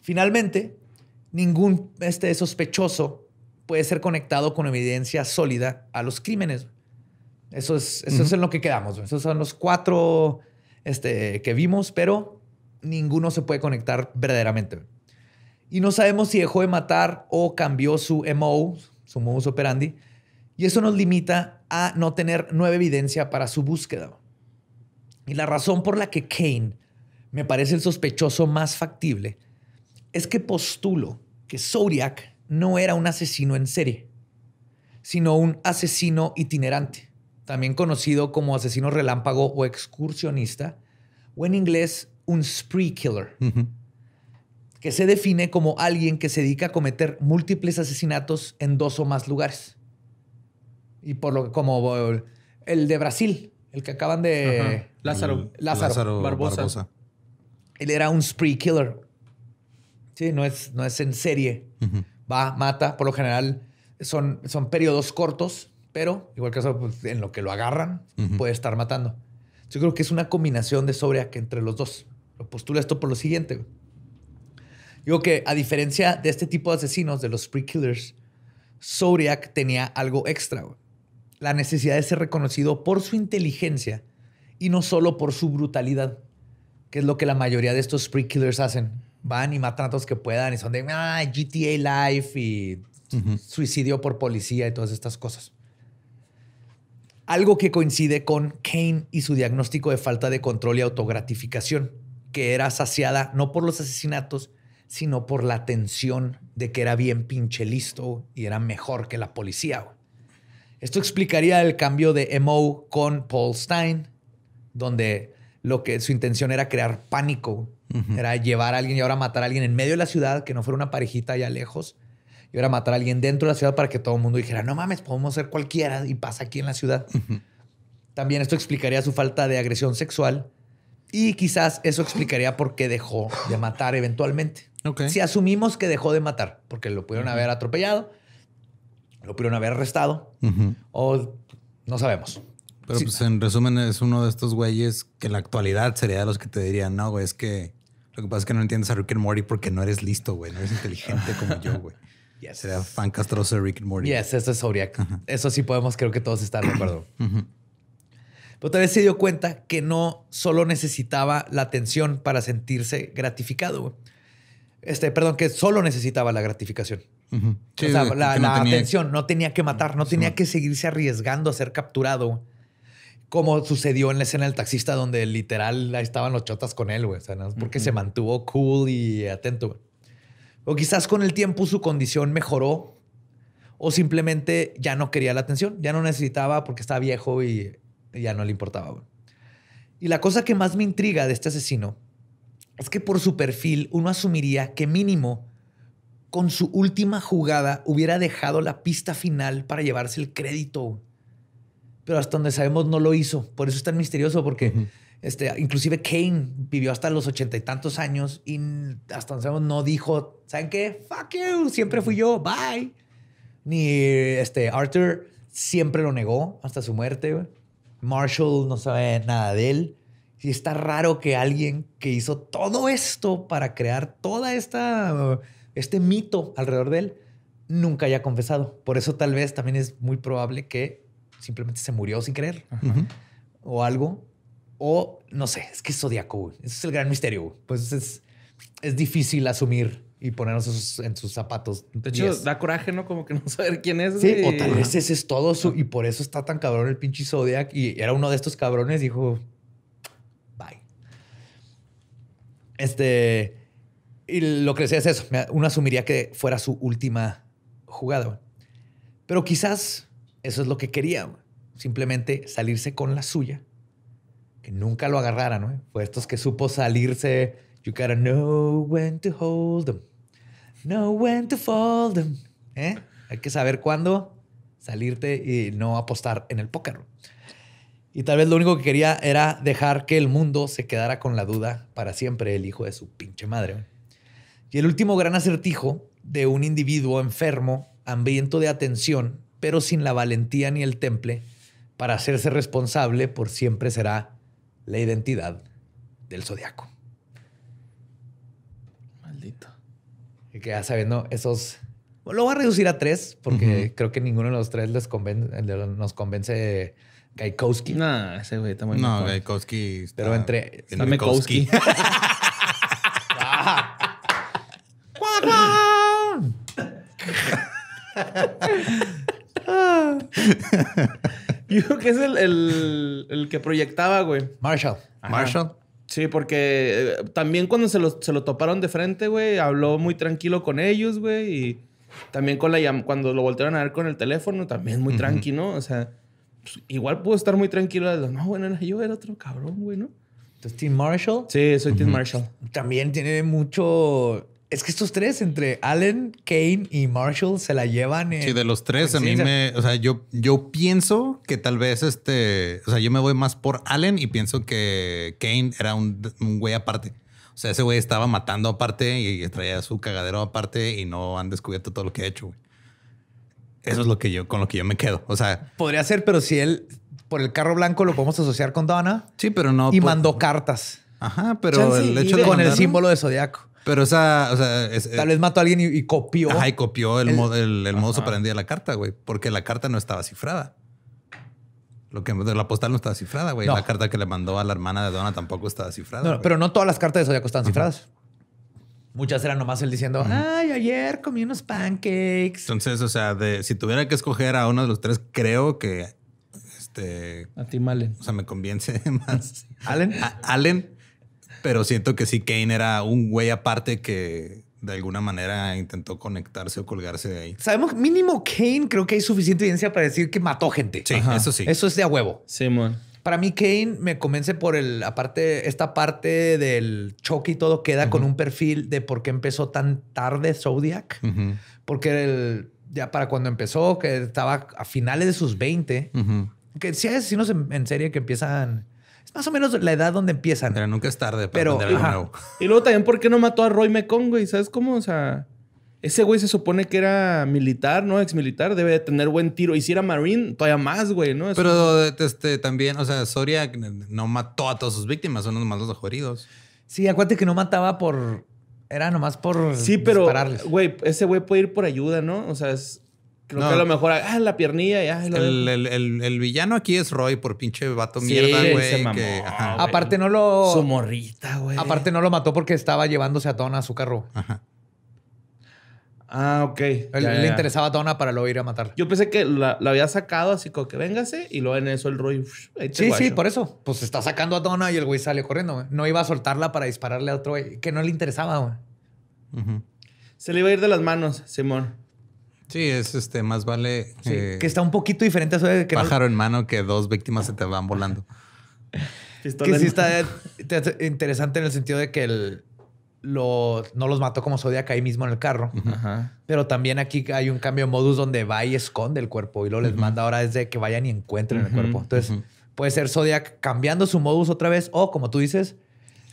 Finalmente, ningún este, sospechoso puede ser conectado con evidencia sólida a los crímenes. Eso es, eso es en lo que quedamos. Esos son los cuatro este, que vimos, pero ninguno se puede conectar verdaderamente. Y no sabemos si dejó de matar o cambió su MO, su modus operandi. Y eso nos limita a no tener nueva evidencia para su búsqueda. Y la razón por la que Kane me parece el sospechoso más factible es que postulo que Zodiac no era un asesino en serie, sino un asesino itinerante, también conocido como asesino relámpago o excursionista, o en inglés un spree killer, que se define como alguien que se dedica a cometer múltiples asesinatos en dos o más lugares. Y por lo que como el de Brasil, el que acaban de. Lázaro. Lázaro. Barbosa. Él era un spree killer. Sí, no es, no es en serie. Va, mata. Por lo general son, son periodos cortos, pero igual que eso, pues, en lo que lo agarran, puede estar matando. Yo creo que es una combinación de sobria que entre los dos. Lo postula esto por lo siguiente. Digo que a diferencia de este tipo de asesinos, de los spree killers, Zodiac tenía algo extra. Güey la necesidad de ser reconocido por su inteligencia y no solo por su brutalidad, que es lo que la mayoría de estos spree killers hacen. Van y matan a todos que puedan y son de ah, GTA Life y suicidio por policía y todas estas cosas. Algo que coincide con Kane y su diagnóstico de falta de control y autogratificación, que era saciada no por los asesinatos, sino por la tensión de que era bien pinche listo y era mejor que la policía. Esto explicaría el cambio de MO con Paul Stein, donde lo que su intención era crear pánico, era llevar a alguien y ahora matar a alguien en medio de la ciudad, que no fuera una parejita allá lejos, y ahora matar a alguien dentro de la ciudad para que todo el mundo dijera, no mames, podemos ser cualquiera y pasa aquí en la ciudad. También esto explicaría su falta de agresión sexual y quizás eso explicaría por qué dejó de matar eventualmente. Si asumimos que dejó de matar, porque lo pudieron haber atropellado, lo pudieron haber arrestado o no sabemos. Pero pues en resumen es uno de estos güeyes que en la actualidad sería de los que te dirían, no, güey, es que lo que pasa es que no entiendes a Rick and Morty porque no eres listo, güey, no eres inteligente como yo, güey. Sería fan castroso de Rick and Morty. Yes, eso es Zodiac. Eso sí podemos, creo que todos están de acuerdo. Pero tal vez se dio cuenta que no solo necesitaba la atención para sentirse gratificado, Este, perdón, que solo necesitaba la gratificación la, atención no tenía que matar, no tenía que seguirse arriesgando a ser capturado. Como sucedió en la escena del taxista, donde literal ahí estaban los chotas con él, güey. O sea, porque se mantuvo cool y atento. O quizás con el tiempo su condición mejoró, o simplemente ya no quería la atención, ya no necesitaba porque estaba viejo y ya no le importaba. Y la cosa que más me intriga de este asesino es que por su perfil uno asumiría que mínimo con su última jugada hubiera dejado la pista final para llevarse el crédito. Pero hasta donde sabemos no lo hizo. Por eso es tan misterioso, porque este, inclusive Kane vivió hasta los ochenta y tantos años y hasta donde sabemos no dijo, ¿saben qué? Fuck you, siempre fui yo, bye. Ni este, Arthur siempre lo negó hasta su muerte. Marshall no sabe nada de él. Y está raro que alguien que hizo todo esto para crear toda esta este mito alrededor de él, nunca haya confesado. Por eso tal vez también es muy probable que simplemente se murió sin creer o algo. O no sé, es que es zodiaco. Ese es el gran misterio. Pues es, es difícil asumir y ponernos en sus zapatos. De da coraje, ¿no? Como que no saber quién es. Sí, o tal vez ese es todo su, y por eso está tan cabrón el pinche Zodiac. Y era uno de estos cabrones, dijo, bye. Este, y lo que decía es eso. Uno asumiría que fuera su última jugada. Pero quizás eso es lo que quería. Simplemente salirse con la suya. Que nunca lo agarraran. ¿no? Fue estos que supo salirse. You gotta know when to hold them. Know when to fold them. ¿Eh? Hay que saber cuándo salirte y no apostar en el póker. Y tal vez lo único que quería era dejar que el mundo se quedara con la duda para siempre, el hijo de su pinche madre. Y el último gran acertijo de un individuo enfermo, hambriento de atención, pero sin la valentía ni el temple para hacerse responsable por siempre será la identidad del zodiaco. Maldito. Y que ya sabiendo esos. lo voy a reducir a tres, porque creo que ninguno de los tres les nos convence Gaikowski. No, ese güey está muy No, Gaikowski. Pero entre. Yo creo que es el, que proyectaba, güey. Marshall. Marshall. Sí, porque eh, también cuando se lo, toparon de frente, güey, habló muy tranquilo con ellos, güey. Y también con la cuando lo voltearon a ver con el teléfono, también muy tranquilo, ¿no? O sea, pues, igual pudo estar muy tranquilo. No, bueno, yo, era otro cabrón, güey, ¿no? ¿Entonces Tim Marshall? Sí, soy Tim Marshall. También tiene mucho es que estos tres, entre Allen, Kane y Marshall, se la llevan. En, sí, de los tres, a mí me. O sea, yo, yo pienso que tal vez este. O sea, yo me voy más por Allen y pienso que Kane era un, güey aparte. O sea, ese güey estaba matando aparte y, traía su cagadero aparte y no han descubierto todo lo que ha hecho, Eso es lo que yo, con lo que yo me quedo. O sea. Podría ser, pero si él por el carro blanco lo podemos asociar con Donna. Sí, pero no. Y mandó cartas. Ajá, pero el hecho de. Con el símbolo de Zodíaco. Pero esa, o sea, tal eh, vez mató a alguien y, copió. Ajá, copió el, el, el, modo sorprendido de la carta, güey, porque la carta no estaba cifrada. Lo que la postal no estaba cifrada, güey. La carta que le mandó a la hermana de dona tampoco estaba cifrada. pero no todas las cartas de Zodiaco están cifradas. Muchas eran nomás él diciendo, ay, ayer comí unos pancakes. Entonces, o sea, de, si tuviera que escoger a uno de los tres, creo que este. A ti, Malen. O sea, me convience más. ¿Allen? Allen pero siento que sí, Kane era un güey aparte que de alguna manera intentó conectarse o colgarse de ahí. Sabemos, mínimo Kane, creo que hay suficiente evidencia para decir que mató gente. Sí, eso sí. Eso es de a huevo. Sí, man. para mí, Kane me convence por el aparte, esta parte del choque y todo queda con un perfil de por qué empezó tan tarde Zodiac. porque era Porque el, ya para cuando empezó, que estaba a finales de sus 20. Que si hay asesinos en, en serie que empiezan más o menos la edad donde empiezan. Pero nunca es tarde para pero, aprender Y luego también, ¿por qué no mató a Roy Mekong, güey? ¿Sabes cómo? O sea, ese güey se supone que era militar, ¿no? Exmilitar, debe de tener buen tiro. Y si era marine, todavía más, güey, ¿no? Pero este, también, o sea, Soria no mató a todas sus víctimas, son más los heridos Sí, acuérdate que no mataba por... Era nomás por Sí, pero, dispararles. güey, ese güey puede ir por ayuda, ¿no? O sea, es, Creo que a lo mejor, ah, la piernilla, ya. ah... el, el, el, villano aquí es Roy por pinche vato mierda, güey. Aparte no lo. Su morrita, güey. Aparte no lo mató porque estaba llevándose a Tona a su carro. Ajá. Ah, ok. le interesaba a Tona para luego ir a matar Yo pensé que la, había sacado así como que véngase y luego en eso el Roy. sí, sí, por eso. Pues está sacando a Tona y el güey sale corriendo, güey. No iba a soltarla para dispararle a otro güey que no le interesaba, güey. Se le iba a ir de las manos, Simón. Sí, es este, más vale. que eh, está un poquito diferente a eso de que. Pájaro en mano que dos víctimas se te van volando. que sí está interesante en el sentido de que el, lo, no los mató como Zodiac ahí mismo en el carro. Pero también aquí hay un cambio de modus donde va y esconde el cuerpo y lo les manda ahora desde que vayan y encuentren el cuerpo. Entonces puede ser Zodiac cambiando su modus otra vez o, como tú dices,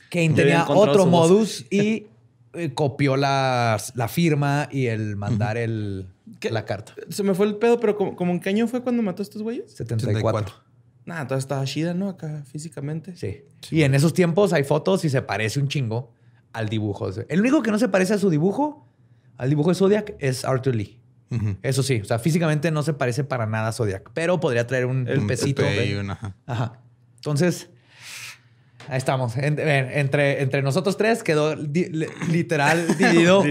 que tenía otro modus y eh, copió la, firma y el mandar el la carta. Se me fue el pedo, pero como, como en qué año fue cuando mató a estos güeyes? 74. Nada, todavía estaba Shida, ¿no? Acá físicamente. Sí. Y en esos tiempos hay fotos y se parece un chingo al dibujo. El único que no se parece a su dibujo, al dibujo de Zodiac, es Arthur Lee. Eso sí, o sea, físicamente no se parece para nada a Zodiac, pero podría traer un, pesito. ajá. Entonces, Ahí estamos. entre, entre nosotros tres quedó literal dividido.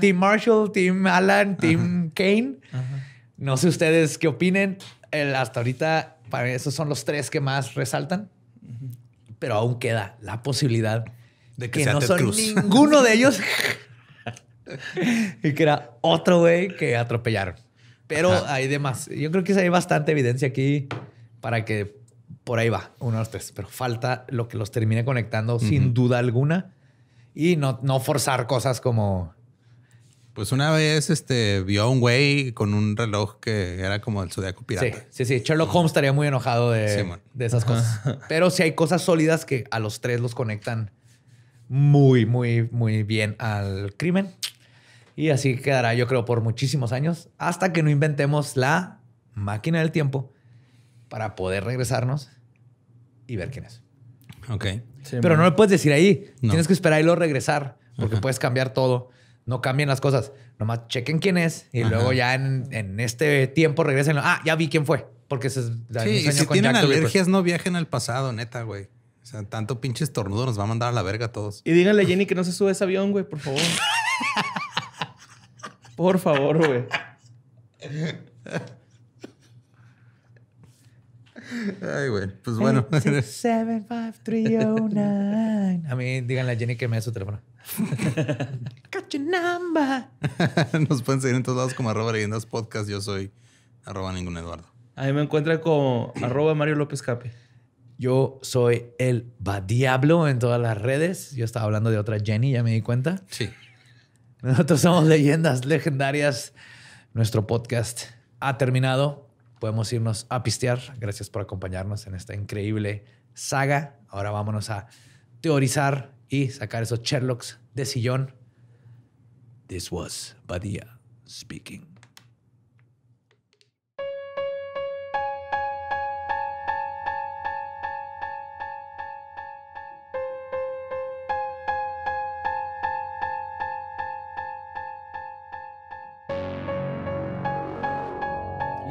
team Marshall, Team Alan, Team Kane. No sé ustedes qué opinen. El, hasta ahorita, para esos son los tres que más resaltan. Pero aún queda la posibilidad de que, que no son ninguno de ellos. y que era otro güey que atropellaron. Pero hay demás. Yo creo que hay bastante evidencia aquí para que por ahí va, uno de los tres, pero falta lo que los termine conectando sin duda alguna y no, forzar cosas como... Pues una vez este, vio a un güey con un reloj que era como el zodiaco pirata. Sí, sí, sí. Sherlock Holmes estaría muy enojado de, esas cosas. Pero si hay cosas sólidas que a los tres los conectan muy, muy, muy bien al crimen. Y así quedará, yo creo, por muchísimos años, hasta que no inventemos la máquina del tiempo para poder regresarnos y ver quién es. Ok. Pero no le puedes decir ahí. Tienes que esperar y luego regresar porque puedes cambiar todo. No cambien las cosas. Nomás chequen quién es y luego ya en, este tiempo regresen. Ah, ya vi quién fue. Porque se, sí, y si tienen pues. alergias, no viajen al pasado, neta, güey. O sea, tanto pinche estornudo nos va a mandar a la verga a todos. Y díganle a Jenny que no se sube ese avión, güey, por favor. por favor, güey. Ay, güey. Pues bueno. 75309. A mí díganle a Jenny que me dé su teléfono. Catch Nos pueden seguir en todos lados como arroba leyendas podcast. Yo soy arroba ningún Eduardo. A mí me encuentra como arroba Mario López Cape. Yo soy el Badiablo en todas las redes. Yo estaba hablando de otra Jenny, ya me di cuenta. Sí. Nosotros somos leyendas legendarias. Nuestro podcast ha terminado podemos irnos a pistear. Gracias por acompañarnos en esta increíble saga. Ahora vámonos a teorizar y sacar esos Sherlocks de sillón. This was Badia speaking.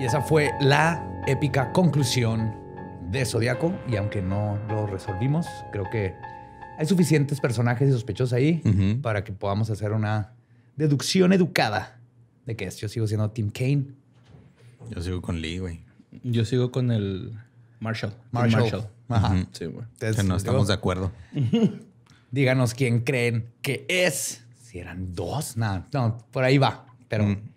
esa fue la épica conclusión de Zodíaco. Y aunque no lo resolvimos, creo que hay suficientes personajes y sospechosos ahí para que podamos hacer una deducción educada de que es. Yo sigo siendo Tim Kane. Yo sigo con Lee, güey. Yo sigo con el Marshall. Marshall. Ajá. Sí, güey. no estamos de acuerdo. Díganos quién creen que es. Si eran dos, nada. No, por ahí va. Pero. Mm.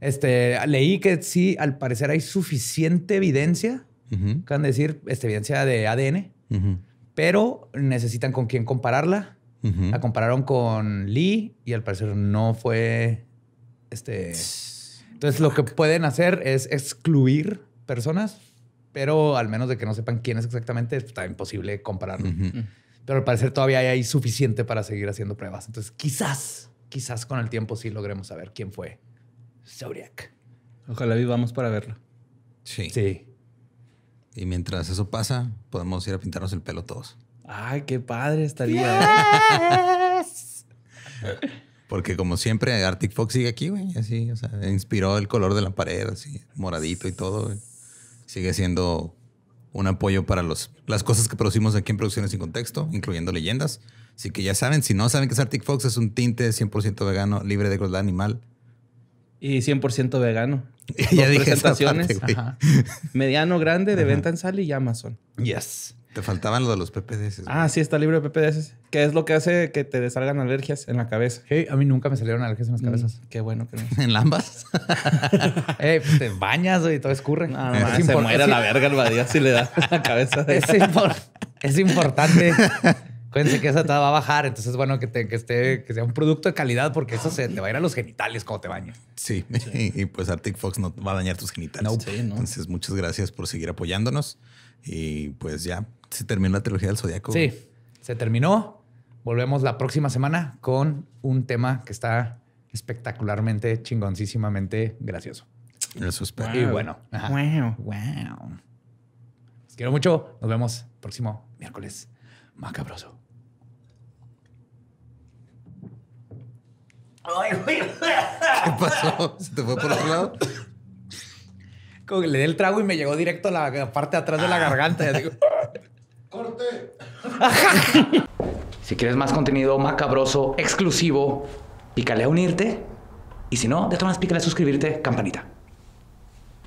Este, leí que sí, al parecer hay suficiente evidencia, decir, este, evidencia de ADN, pero necesitan con quién compararla. La compararon con Lee y al parecer no fue este. Entonces lo que pueden hacer es excluir personas, pero al menos de que no sepan quién es exactamente, pues, está imposible compararlo. Mm. Pero al parecer todavía hay suficiente para seguir haciendo pruebas. Entonces quizás, quizás con el tiempo sí logremos saber quién fue Zodiac. Ojalá vivamos para verlo Sí. Sí. Y mientras eso pasa, podemos ir a pintarnos el pelo todos. Ay, qué padre estaría. Porque como siempre, Arctic Fox sigue aquí, güey. Así, o sea, inspiró el color de la pared, así, moradito y todo. Sigue siendo un apoyo para los, las cosas que producimos aquí en Producciones sin Contexto, incluyendo leyendas. Así que ya saben, si no saben que es Arctic Fox, es un tinte 100% vegano, libre de crueldad animal, y 100% vegano. ya Dos dije presentaciones. Mediano, grande, de venta en sal y Amazon. Yes. Te faltaban lo de los PPDS. Ah, sí, está libre de PPDS. Que es lo que hace que te salgan alergias en la cabeza. a mí nunca me salieron alergias en las mm, cabezas. qué bueno que no. ¿En ambas? Pues, te bañas y todo escurre. No, ah, es se muere la verga el badía si le da la cabeza. Es, es importante Cuéntense que esa te va a bajar, entonces bueno que, te, esté, que sea un producto de calidad porque eso se te va a ir a los genitales cuando te bañes. Sí, Y, pues Arctic Fox no va a dañar tus genitales. Entonces muchas gracias por seguir apoyándonos y pues ya se terminó la trilogía del zodiaco Sí, se terminó. Volvemos la próxima semana con un tema que está espectacularmente, chingoncísimamente gracioso. Eso espero. Y bueno. Wow, wow. Los quiero mucho. Nos vemos próximo miércoles. Macabroso. ¿Qué pasó? ¿Se te fue por otro lado? Como que le di el trago y me llegó directo a la parte de atrás de la ah. garganta. ¡Corte! si quieres más contenido macabroso, exclusivo, pícale a unirte. Y si no, de todas maneras, pícale a suscribirte, campanita.